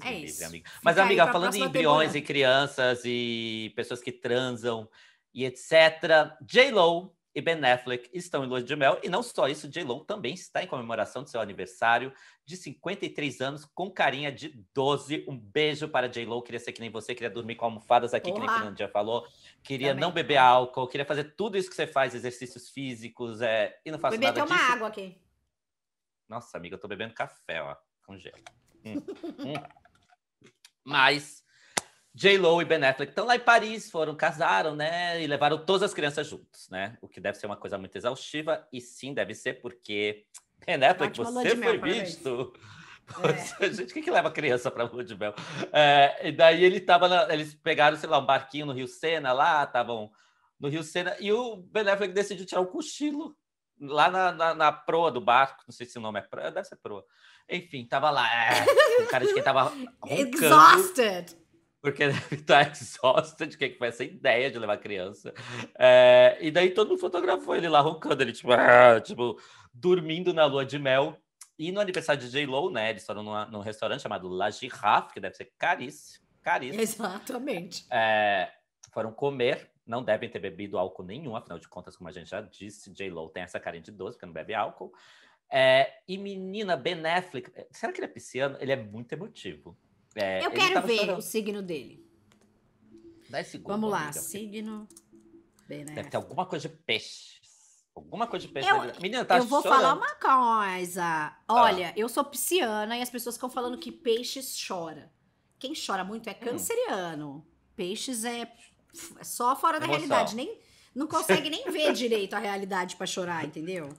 É livre, isso. Amiga. Mas, amiga, falando em embriões e crianças e pessoas que transam e etc. J-Lo e Ben Affleck estão em lua de mel. E não só isso, J-Lo também está em comemoração do seu aniversário de 53 anos, com carinha de 12. Um beijo para J-Lo. Queria ser que nem você, queria dormir com almofadas aqui, que nem o já falou. Queria também. não beber álcool, queria fazer tudo isso que você faz, exercícios físicos, é, e não faço nada disso. Beber até uma água aqui. Nossa, amiga, eu tô bebendo café, ó, com gelo. Hum, hum. Mas J-Lo e Ben Affleck estão lá em Paris, foram, casaram, né? E levaram todas as crianças juntos, né? O que deve ser uma coisa muito exaustiva, e sim, deve ser, porque Ben Affleck, você foi visto. É. Gente, o que, que leva criança para lua de mel? É, e daí ele tava na, eles pegaram, sei lá, um barquinho no Rio Sena lá, estavam no Rio Sena, e o Ben Affleck decidiu tirar o cochilo lá na, na, na, proa do barco, não sei se o nome é proa, deve ser proa. Enfim, tava lá, é, o cara de quem tava roncando. Exhausted! porque deve estar exausta de quem que foi essa ideia de levar criança. É, e daí todo mundo fotografou ele lá roncando, ele tipo, ah, tipo, dormindo na lua de mel. E no aniversário de J-Lo, né, eles foram numa, num restaurante chamado La Giraffe, que deve ser caríssimo, caríssimo. Exatamente. É, foram comer, não devem ter bebido álcool nenhum, afinal de contas, como a gente já disse, J-Lo tem essa carinha de doce, porque não bebe álcool. É, e menina, Ben Affleck, será que ele é pisciano? Ele é muito emotivo. É, eu quero ver o signo dele. Vamos lá, amiga, signo. Bem, Deve ter alguma coisa de peixe. Alguma coisa de peixe. Eu, Menina, tá Eu vou chorando. falar uma coisa. Ah. Olha, ah. eu sou pisciana e as pessoas ficam falando que peixes chora. Quem chora muito é hum. canceriano. Hum. Peixes é, é só fora da Emoção. realidade. Nem, não consegue nem ver direito a realidade para chorar, entendeu?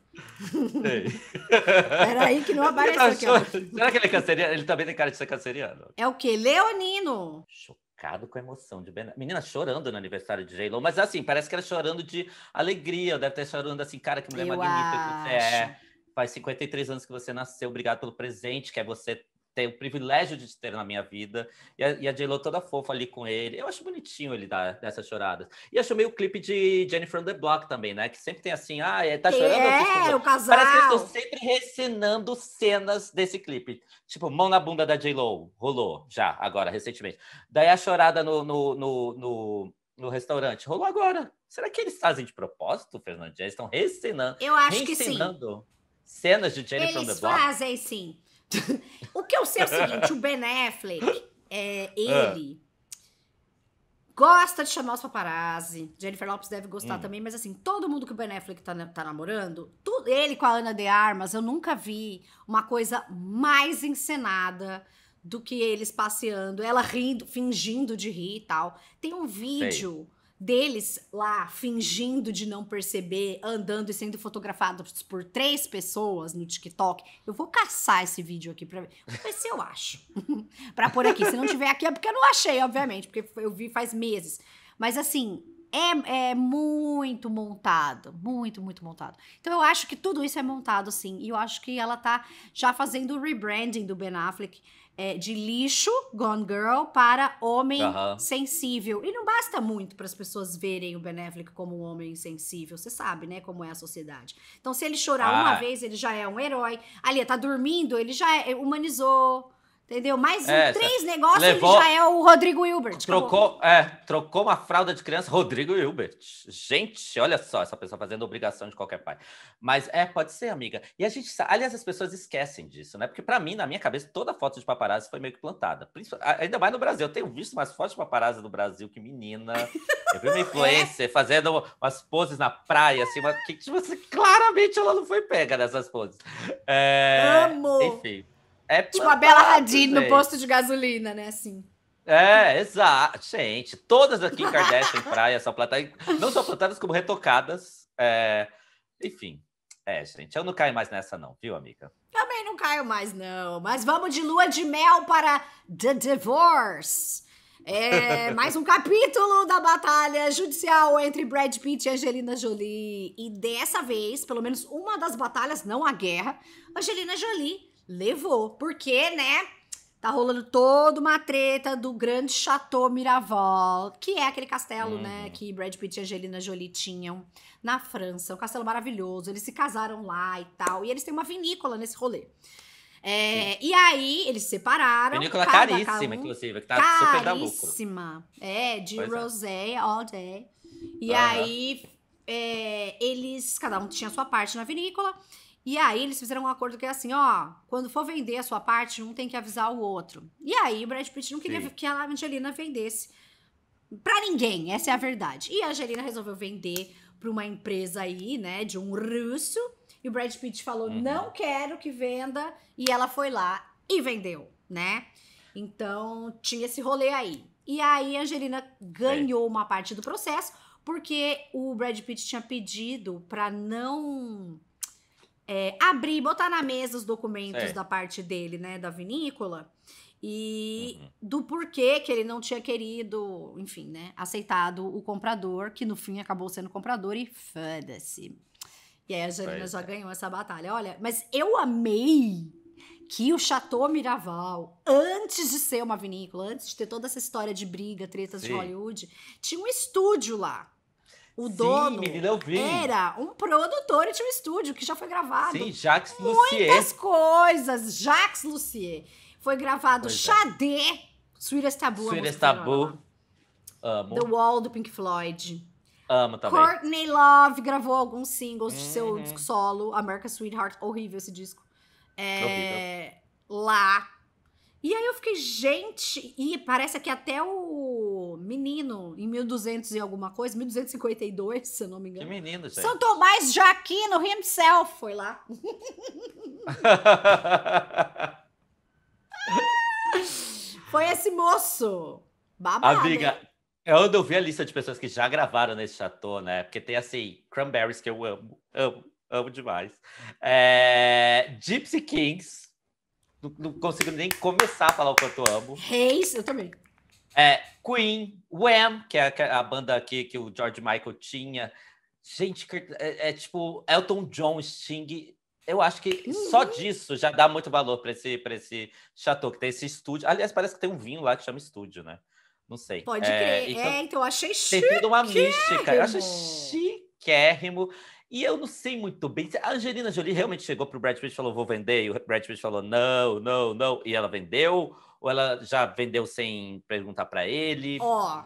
era Peraí que não apareceu tá aqui. Será que ele é canceriano? Ele também tá tem cara de ser canceriano. É o quê? Leonino. Chocado com a emoção de Ben. Menina chorando no aniversário de J-Lo, mas assim, parece que ela é chorando de alegria. Deve estar chorando assim, cara, que mulher Eu magnífica acho. que você é faz 53 anos que você nasceu, obrigado pelo presente, que é você tenho o privilégio de ter na minha vida. E a, e a J-Lo toda fofa ali com ele. Eu acho bonitinho ele dar essas choradas. E acho meio o clipe de Jennifer on the Block também, né? Que sempre tem assim, ah, é, tá chorando. É, o casal. Parece que eu estou sempre recenando cenas desse clipe. Tipo, mão na bunda da J-Lo. Rolou já, agora, recentemente. Daí a chorada no, no, no, no no restaurante. Rolou agora. Será que eles fazem de propósito, Fernandes? Eles estão recenando. Eu acho que sim. Cenas de Jennifer Eles fazem sim o que eu sei é o seguinte: o Ben Affleck, é, ele ah. gosta de chamar os paparazzi. Jennifer Lopes deve gostar hum. também, mas assim, todo mundo que o Ben Affleck tá, tá namorando, ele com a Ana de Armas, eu nunca vi uma coisa mais encenada do que eles passeando, ela rindo, fingindo de rir e tal. Tem um vídeo Sei deles lá fingindo de não perceber, andando e sendo fotografados por três pessoas no TikTok. Eu vou caçar esse vídeo aqui para ver, ver se eu acho. para pôr aqui. Se não tiver aqui é porque eu não achei, obviamente, porque eu vi faz meses. Mas assim, é, é muito montado, muito, muito montado. Então eu acho que tudo isso é montado, sim. E eu acho que ela tá já fazendo o rebranding do Ben Affleck é, de lixo, Gone Girl, para homem sensível. E não basta muito para as pessoas verem o Ben Affleck como um homem sensível. Você sabe, né, como é a sociedade. Então, se ele chorar ah. uma vez, ele já é um herói. Ali, tá dormindo, ele já é, humanizou. Entendeu? Mais é, três negócios levou, ele já é o Rodrigo Hilbert. Trocou, é, trocou uma fralda de criança, Rodrigo Hilbert. Gente, olha só, essa pessoa fazendo obrigação de qualquer pai. Mas é, pode ser, amiga. E a gente, aliás, as pessoas esquecem disso, né? Porque para mim, na minha cabeça, toda foto de paparazzi foi meio que plantada. Ainda mais no Brasil. Eu tenho visto mais fotos de paparazzi no Brasil, que menina. Eu vi uma influencer fazendo umas poses na praia, assim, uma, que tipo, assim, claramente ela não foi pega nessas poses. É, Enfim. É tipo a Bela Hadid no posto de gasolina, né? Assim. É, exato. Gente, todas aqui em Kardashian Praia são plantadas, não só plantadas, como retocadas. É, enfim, é, gente, eu não caio mais nessa não, viu, amiga? Também não caio mais não, mas vamos de lua de mel para The Divorce. É, mais um capítulo da batalha judicial entre Brad Pitt e Angelina Jolie. E dessa vez, pelo menos uma das batalhas, não a guerra, Angelina Jolie levou. Porque, né? Tá rolando toda uma treta do grande Chateau Miraval, que é aquele castelo, né, uhum. né, que Brad Pitt e Angelina Jolie tinham na França. Um castelo maravilhoso. Eles se casaram lá e tal. E eles têm uma vinícola nesse rolê. É, e aí, eles se separaram. Vinícola caríssima, um, inclusive, que tá caríssima, super da lucro. É, de pois é. rosé é. all day. E uhum. aí, é, eles, cada um tinha a sua parte na vinícola. E aí eles fizeram um acordo que é assim, ó, quando for vender a sua parte, um tem que avisar o outro. E aí o Brad Pitt não queria Sim. que a Angelina vendesse para ninguém, essa é a verdade. E a Angelina resolveu vender para uma empresa aí, né, de um russo. E o Brad Pitt falou: uhum. "Não quero que venda", e ela foi lá e vendeu, né? Então, tinha esse rolê aí. E aí a Angelina ganhou uma parte do processo porque o Brad Pitt tinha pedido para não é, abrir, botar na mesa os documentos da parte dele, né, da vinícola, e uhum. do porquê que ele não tinha querido, enfim, né, aceitado o comprador, que no fim acabou sendo comprador e foda-se. E aí a Janina já é. ganhou essa batalha. Olha, mas eu amei que o Chateau Miraval, antes de ser uma vinícola, antes de ter toda essa história de briga, tretas Sim. de Hollywood, tinha um estúdio lá. O Sim, dono menina, eu vi. era um produtor e tinha um estúdio que já foi gravado. Sim, Jacques Lucier. Muitas coisas. Jacques Lucier. Foi gravado pois é. Xadê, Sweetest Taboo. Sweetest Taboo. Amo. The Wall, do Pink Floyd. Amo também. Courtney Love gravou alguns singles uhum. de seu disco solo. America Sweetheart, horrível esse disco. É, horrível. Lá. E aí eu fiquei, gente... E parece que até o menino em 1200 e alguma coisa, 1252, se eu não me engano. Que menino, gente. São Tomás Jaquino himself foi lá. foi esse moço. Babado. Amiga, quando é eu vi a lista de pessoas que já gravaram nesse chateau, né? Porque tem assim, Cranberries, que eu amo, amo, amo demais. É, Gypsy Kings. Não, não, consigo nem começar a falar o quanto amo. Reis, eu também. É, Queen, Wham, que é a banda aqui que o George Michael tinha. Gente, é, é tipo Elton John, Sting. Eu acho que uhum. só disso já dá muito valor para esse, esse chateau, que tem esse estúdio. Aliás, parece que tem um vinho lá que chama estúdio, né? Não sei. Pode é, crer. Então, é, então eu achei chique. Tem toda uma mística. Eu achei chiquérrimo. E eu não sei muito bem. A Angelina Jolie realmente chegou pro Brad Pitt e falou: vou vender. E o Brad Pitt falou: não, não, não. E ela vendeu. Ou ela já vendeu sem perguntar para ele? Ó,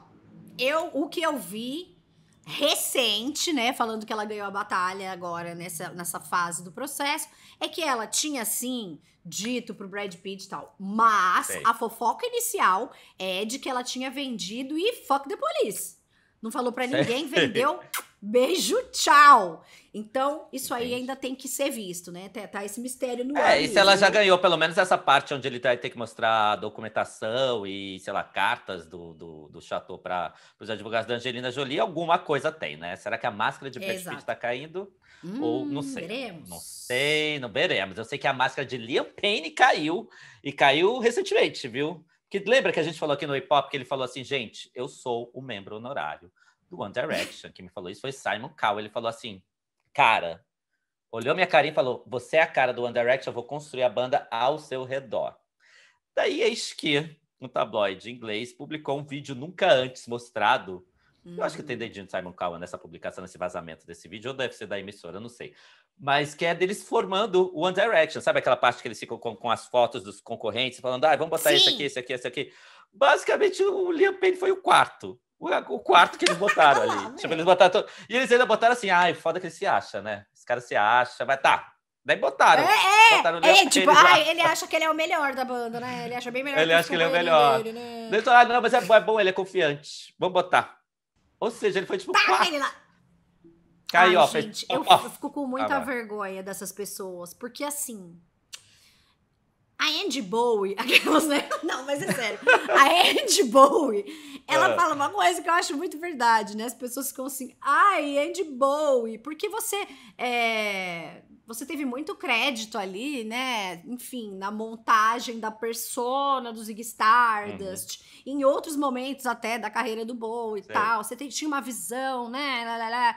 eu o que eu vi recente, né, falando que ela ganhou a batalha agora nessa, nessa fase do processo, é que ela tinha sim dito pro Brad Pitt e tal, mas Sei. a fofoca inicial é de que ela tinha vendido e fuck the police. Não falou para ninguém, vendeu Beijo, tchau. Então, isso aí ainda tem que ser visto, né? Tá, tá esse mistério no é, ar. É, e se ela já ganhou pelo menos essa parte onde ele vai ter que mostrar documentação e, sei lá, cartas do, do, do Chateau para os advogados da Angelina Jolie, alguma coisa tem, né? Será que a máscara de Brad Pitt está caindo? Hum, Ou não hum, sei. Veremos. Não sei, não veremos. Eu sei que a máscara de Liam Payne caiu, e caiu recentemente, viu? Que lembra que a gente falou aqui no Hip Hop que ele falou assim, gente, eu sou o membro honorário do One Direction. Quem me falou isso foi Simon Cowell. Ele falou assim, cara, olhou minha carinha e falou, você é a cara do One Direction, eu vou construir a banda ao seu redor. Daí eis que um tabloide inglês publicou um vídeo nunca antes mostrado. Eu acho que tem uhum. dedinho de Simon Cowell nessa publicação, nesse vazamento desse vídeo, ou deve ser da emissora, não sei. Mas que é deles formando o One Direction. Sabe aquela parte que eles ficam com, com as fotos dos concorrentes, falando, ah, vamos botar Sim. esse aqui, esse aqui, esse aqui. Basicamente, o Liam Payne foi o quarto o, quarto que eles botaram ali. Ah, tipo, eles botaram todo... E eles ainda botaram assim, ai, foda que ele se acha, né? Esse cara se acha, vai tá. Daí botaram. É, é, botaram é tipo, ai, ele acha que ele é o melhor da banda, né? Ele acha bem melhor. Ele acha que ele é o melhor. Dele, né? Ele falou, ah, não, mas é, é bom, ele é confiante. Vamos botar. Ou seja, ele foi tipo. Tá, ele lá. Caiu, ai, ó, gente, fez... eu, eu fico com muita vergonha dessas pessoas, porque assim, a Andy Bowie, aquelas, né? Não, mas é sério. A Andy Bowie, ela é. fala uma coisa que eu acho muito verdade, né? As pessoas ficam assim, ai, Andy Bowie, porque você é, você teve muito crédito ali, né? Enfim, na montagem da persona do Zig Stardust, uhum. em outros momentos até da carreira do Bowie e tal. Você tem, tinha uma visão, né? Lá, lá, lá.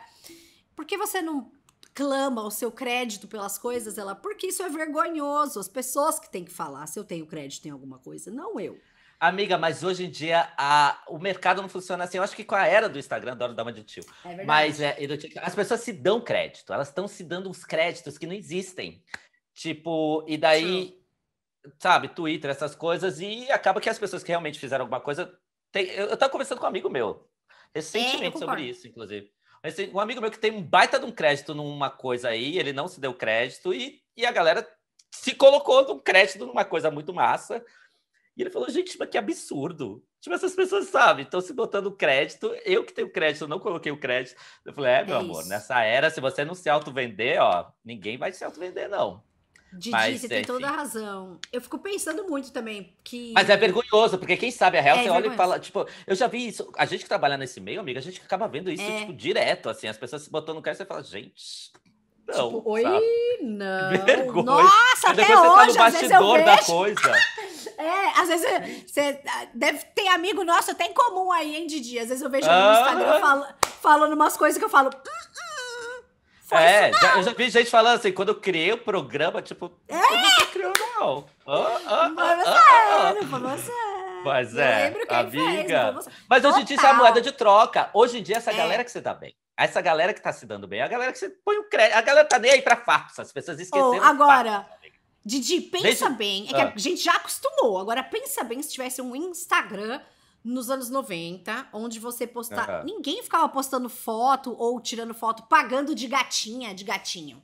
Por que você não clama o seu crédito pelas coisas, ela, porque isso é vergonhoso, as pessoas que têm que falar se eu tenho crédito em alguma coisa, não eu. Amiga, mas hoje em dia a, o mercado não funciona assim. Eu acho que com a era do Instagram, da hora da de tio. É verdade. Mas é, as pessoas se dão crédito, elas estão se dando uns créditos que não existem. Tipo, e daí, sabe, Twitter, essas coisas, e acaba que as pessoas que realmente fizeram alguma coisa. Tem, eu, estava conversando com um amigo meu, é, recentemente, é, sobre isso, inclusive. Mas tem um amigo meu que tem um baita de um crédito numa coisa aí, ele não se deu crédito e, e a galera se colocou num crédito numa coisa muito massa. E ele falou, gente, mas que absurdo. Tipo, essas pessoas, sabe, estão se botando crédito. Eu que tenho crédito, não coloquei o crédito. Eu falei, é, meu é amor, nessa era, se você não se auto-vender, ó, ninguém vai se auto-vender, não. Didi, Mas, você tem toda a razão. Eu fico pensando muito também que. Mas é vergonhoso, porque quem sabe a real, é, você olha e fala, tipo, eu já vi isso. A gente que trabalha nesse meio, amiga, a gente acaba vendo isso, é. tipo, direto, assim, as pessoas se botando no cara e você fala, gente. Não, tipo, oi, sabe? não. Vergonha. Nossa, Mas até hoje, você tá no bastidor da coisa. é, às vezes você deve ter amigo nosso até em comum aí, hein, Didi? Às vezes eu vejo ah. no Instagram falando, falando umas coisas que eu falo. Uh, uh, foi é, já, eu já vi gente falando assim, quando eu criei o programa, tipo, é? você criou, não. Oh, oh, foi você, oh, não foi você. Mas é, amiga. Fez, Mas hoje em dia isso é a moeda de troca. Hoje em dia, essa é. galera que você dá tá bem. Essa galera que tá se dando bem, é a galera que você põe o crédito. A galera tá nem aí pra farsa. As pessoas esqueceram. Oh, agora, Didi, pensa bem. É que ah. a gente já acostumou. Agora, pensa bem se tivesse um Instagram nos anos 90, onde você postar. Uhum. Ninguém ficava postando foto ou tirando foto pagando de gatinha, de gatinho.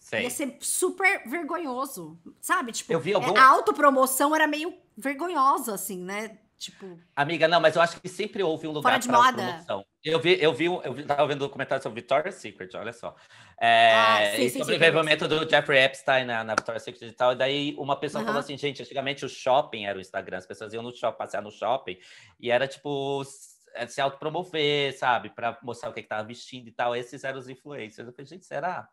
Sei. Ia ser super vergonhoso, sabe? Tipo, Eu vi é, algum... a autopromoção era meio vergonhosa, assim, né? Tipo... Amiga, não, mas eu acho que sempre houve um lugar Fora de moda. Promoção. Eu vi, eu vi, eu tava vendo um documentário sobre Victoria's Secret, olha só. É, ah, sim, sim, sobre sim, o envolvimento do Jeffrey Epstein na, na Victoria's Secret e tal. E daí uma pessoa falou assim, gente, antigamente o shopping era o Instagram, as pessoas iam no shopping, passear no shopping, e era tipo é, se autopromover, sabe? Para mostrar o que, que tava vestindo e tal. Esses eram os influencers. Eu falei, gente, será?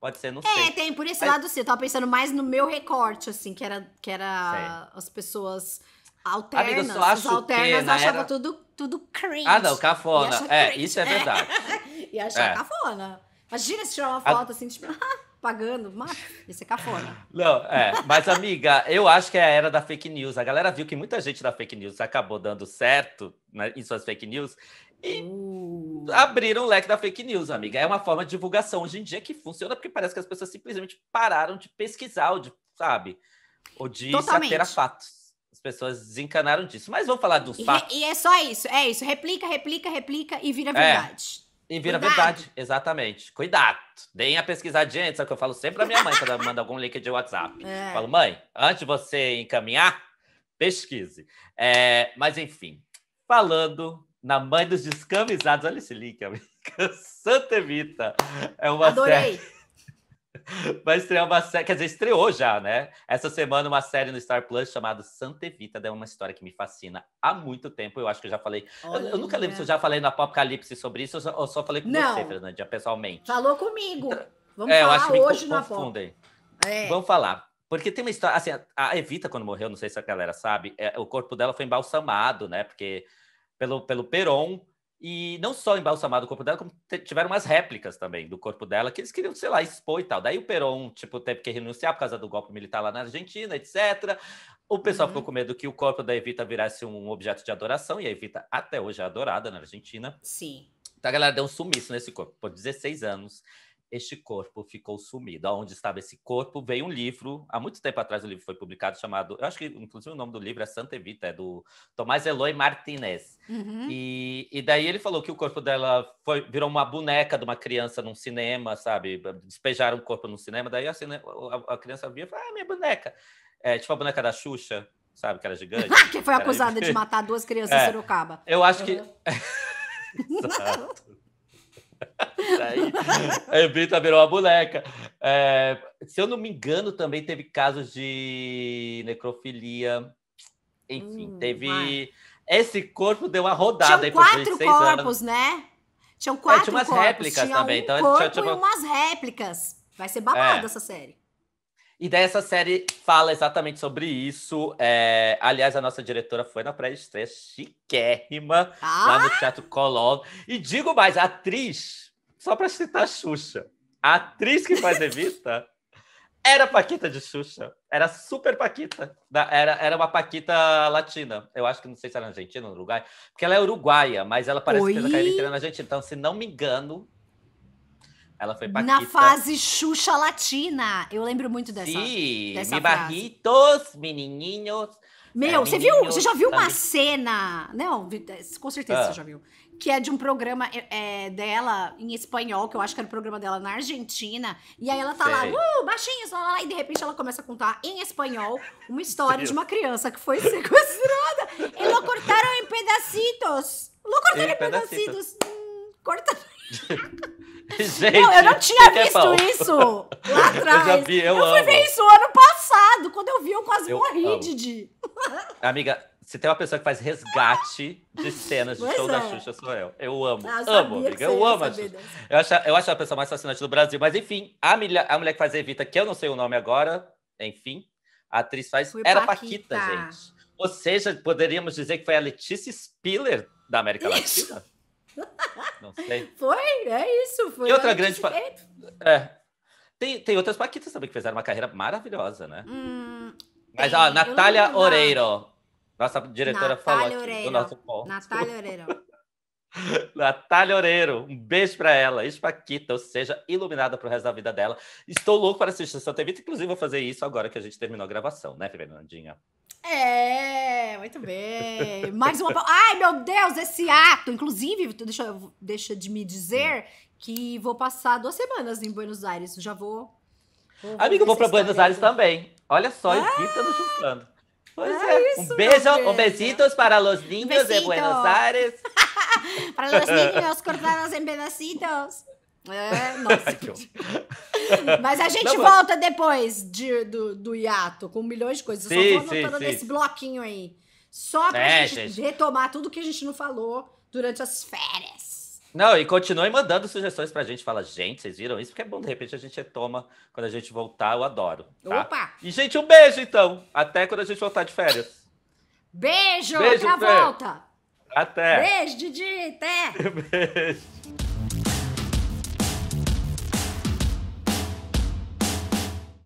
Pode ser, não é, sei. É, tem por esse mas... lado sim. Eu tava pensando mais no meu recorte, assim, que era, que era as pessoas Alternas, Amiga, só a as alternas né? achava era... tudo, tudo cringe. Ah, não, cafona. É, isso é verdade. e achar é. cafona. Imagina se tirar uma foto a... assim, tipo, pagando, mas isso é cafona. Não, é. Mas, amiga, eu acho que é a era da fake news. A galera viu que muita gente da fake news acabou dando certo né, em suas fake news e uh. abriram o leque da fake news, amiga. É uma forma de divulgação hoje em dia que funciona porque parece que as pessoas simplesmente pararam de pesquisar, ou de, sabe? Ou de se ater a fatos as pessoas desencanaram disso. Mas vamos falar dos fatos. E, e, é só isso, é isso. Replica, replica, replica e vira é. verdade. É, e vira Cuidado. verdade, exatamente. Cuidado. Deem a pesquisadinha, gente, só é que eu falo sempre pra minha mãe quando ela manda algum link de WhatsApp. É. Falo, mãe, antes de você encaminhar, pesquise. É, mas enfim, falando na mãe dos descamisados, olha esse link, amiga. Santa Evita. É uma Adorei. série. Vai estrear uma série, quer dizer, estreou já, né? Essa semana uma série no Star Plus chamada Santa Evita, é uma história que me fascina há muito tempo. Eu acho que eu já falei. Olha, eu, eu, nunca lembro né? se eu já falei no Apocalipse sobre isso ou só, só falei com Não. você, Fernandinha, pessoalmente. Falou comigo. Então, Vamos é, falar hoje na confundem. É. Vamos falar. Porque tem uma história, assim, a Evita, quando morreu, não sei se a galera sabe, é, o corpo dela foi embalsamado, né? Porque pelo, pelo Peron, e não só embalsamado o corpo dela, como tiveram umas réplicas também do corpo dela, que eles queriam, sei lá, expor e tal. Daí o Peron, tipo, teve que renunciar por causa do golpe militar lá na Argentina, etc. O pessoal uhum. ficou com medo que o corpo da Evita virasse um objeto de adoração, e a Evita até hoje é adorada na Argentina. Sim. Então a galera deu um sumiço nesse corpo, por 16 anos este corpo ficou sumido. Onde estava esse corpo? Veio um livro, há muito tempo atrás o livro foi publicado, chamado, eu acho que inclusive o nome do livro é Santa Evita, é do Tomás Eloy Martinez. Uhum. E, e daí ele falou que o corpo dela foi, virou uma boneca de uma criança num cinema, sabe? Despejaram o corpo no cinema, daí a, a, a criança via e falou, ah, minha boneca. É, tipo a boneca da Xuxa, sabe? Que era gigante. que foi acusada de matar duas crianças é, em Sorocaba. Eu acho que... Uhum. Exato. Aí, a Brita virou uma boneca. É, se eu não me engano, também teve casos de necrofilia. Enfim, hum, teve. Esse corpo deu uma rodada Tinham quatro corpos, anos. né? Tinham quatro é, tinha umas corpos. réplicas também. Um então, corpo tinha, tinha... e umas réplicas. Vai ser babada é. essa série. E daí essa série fala exatamente sobre isso. É, aliás, a nossa diretora foi na pré-estreia chiquérrima, ah? lá no ah! Teatro Colón. E digo mais, a atriz só para citar a Xuxa, a atriz que faz Evita era Paquita de Xuxa. Era super Paquita. Era, era uma Paquita latina. Eu acho que não sei se era Argentina ou Uruguai. Porque ela é uruguaia, mas ela parece Oi? que ela caiu na Argentina. Então, se não me engano, ela foi Paquita. Na fase Xuxa latina. Eu lembro muito dessa. Sim, dessa barritos, menininhos. Meu, é, você viu? Você já viu também. uma cena? Não, com certeza ah. você já viu que é de um programa é, é, dela em espanhol, que eu acho que era o programa dela na Argentina. E aí ela tá Sei. Uh, lá, uh, baixinho, lá, lá, e de repente ela começa a contar em espanhol uma história de uma criança que foi sequestrada. e lo cortaram em pedacitos. Lo cortaram em, em pedacitos. pedacitos. Hum, corta. Gente, não, eu não tinha visto é isso lá atrás. Eu, já vi, eu, eu fui ver isso ano passado, quando eu vi, eu quase eu morri, amo. Didi. Amiga, se tem uma pessoa que faz resgate de cenas de pois show é. da Xuxa, sou eu. Eu amo. Ah, eu amo, amiga. Eu amo a Xuxa. Eu acho, eu acho a pessoa mais fascinante do Brasil. Mas, enfim, a, mulher a mulher que faz Evita, que eu não sei o nome agora, enfim, a atriz faz. Foi era Paquita. Paquita, gente. Ou seja, poderíamos dizer que foi a Letícia Spiller da América Latina? Não sei. Foi, é isso. Foi e outra grande. É. Tem, tem outras Paquitas também que fizeram uma carreira maravilhosa, né? Hum, Mas, tem, ó, Natália Oreiro. Nossa diretora Natália falou Oreiro. do nosso ponto. Natália Oreiro. Natália Oreiro, um beijo para ela. Espaquita, então, ou seja, iluminada pro resto da vida dela. Estou louco para assistir essa TV. Inclusive, vou fazer isso agora que a gente terminou a gravação, né, Fernandinha? É, muito bem. Mais uma. Ai, meu Deus, esse ato. Inclusive, deixa, deixa de me dizer que vou passar duas semanas em Buenos Aires. Já vou. vou Amigo, vou para Buenos Aires também. Olha só, ah! Evita nos juntando. Pois é. é. Isso, um beijo, um besitos para los niños de Buenos Aires. para los niños cortados em pedacitos. É, nossa. mas a gente Não, mas... volta depois de, do, do hiato com milhões de coisas. Sim, Eu só vou anotando sim, nesse bloquinho aí. Só pra é, gente, gente retomar tudo que a gente não falou durante as férias. Não, e continuem mandando sugestões pra gente. Fala, gente, vocês viram isso? Porque é bom, de repente a gente retoma quando a gente voltar, eu adoro. Tá? Opa! E, gente, um beijo então. Até quando a gente voltar de férias. Beijo, beijo até a volta. Até. Beijo, Didi, até. beijo.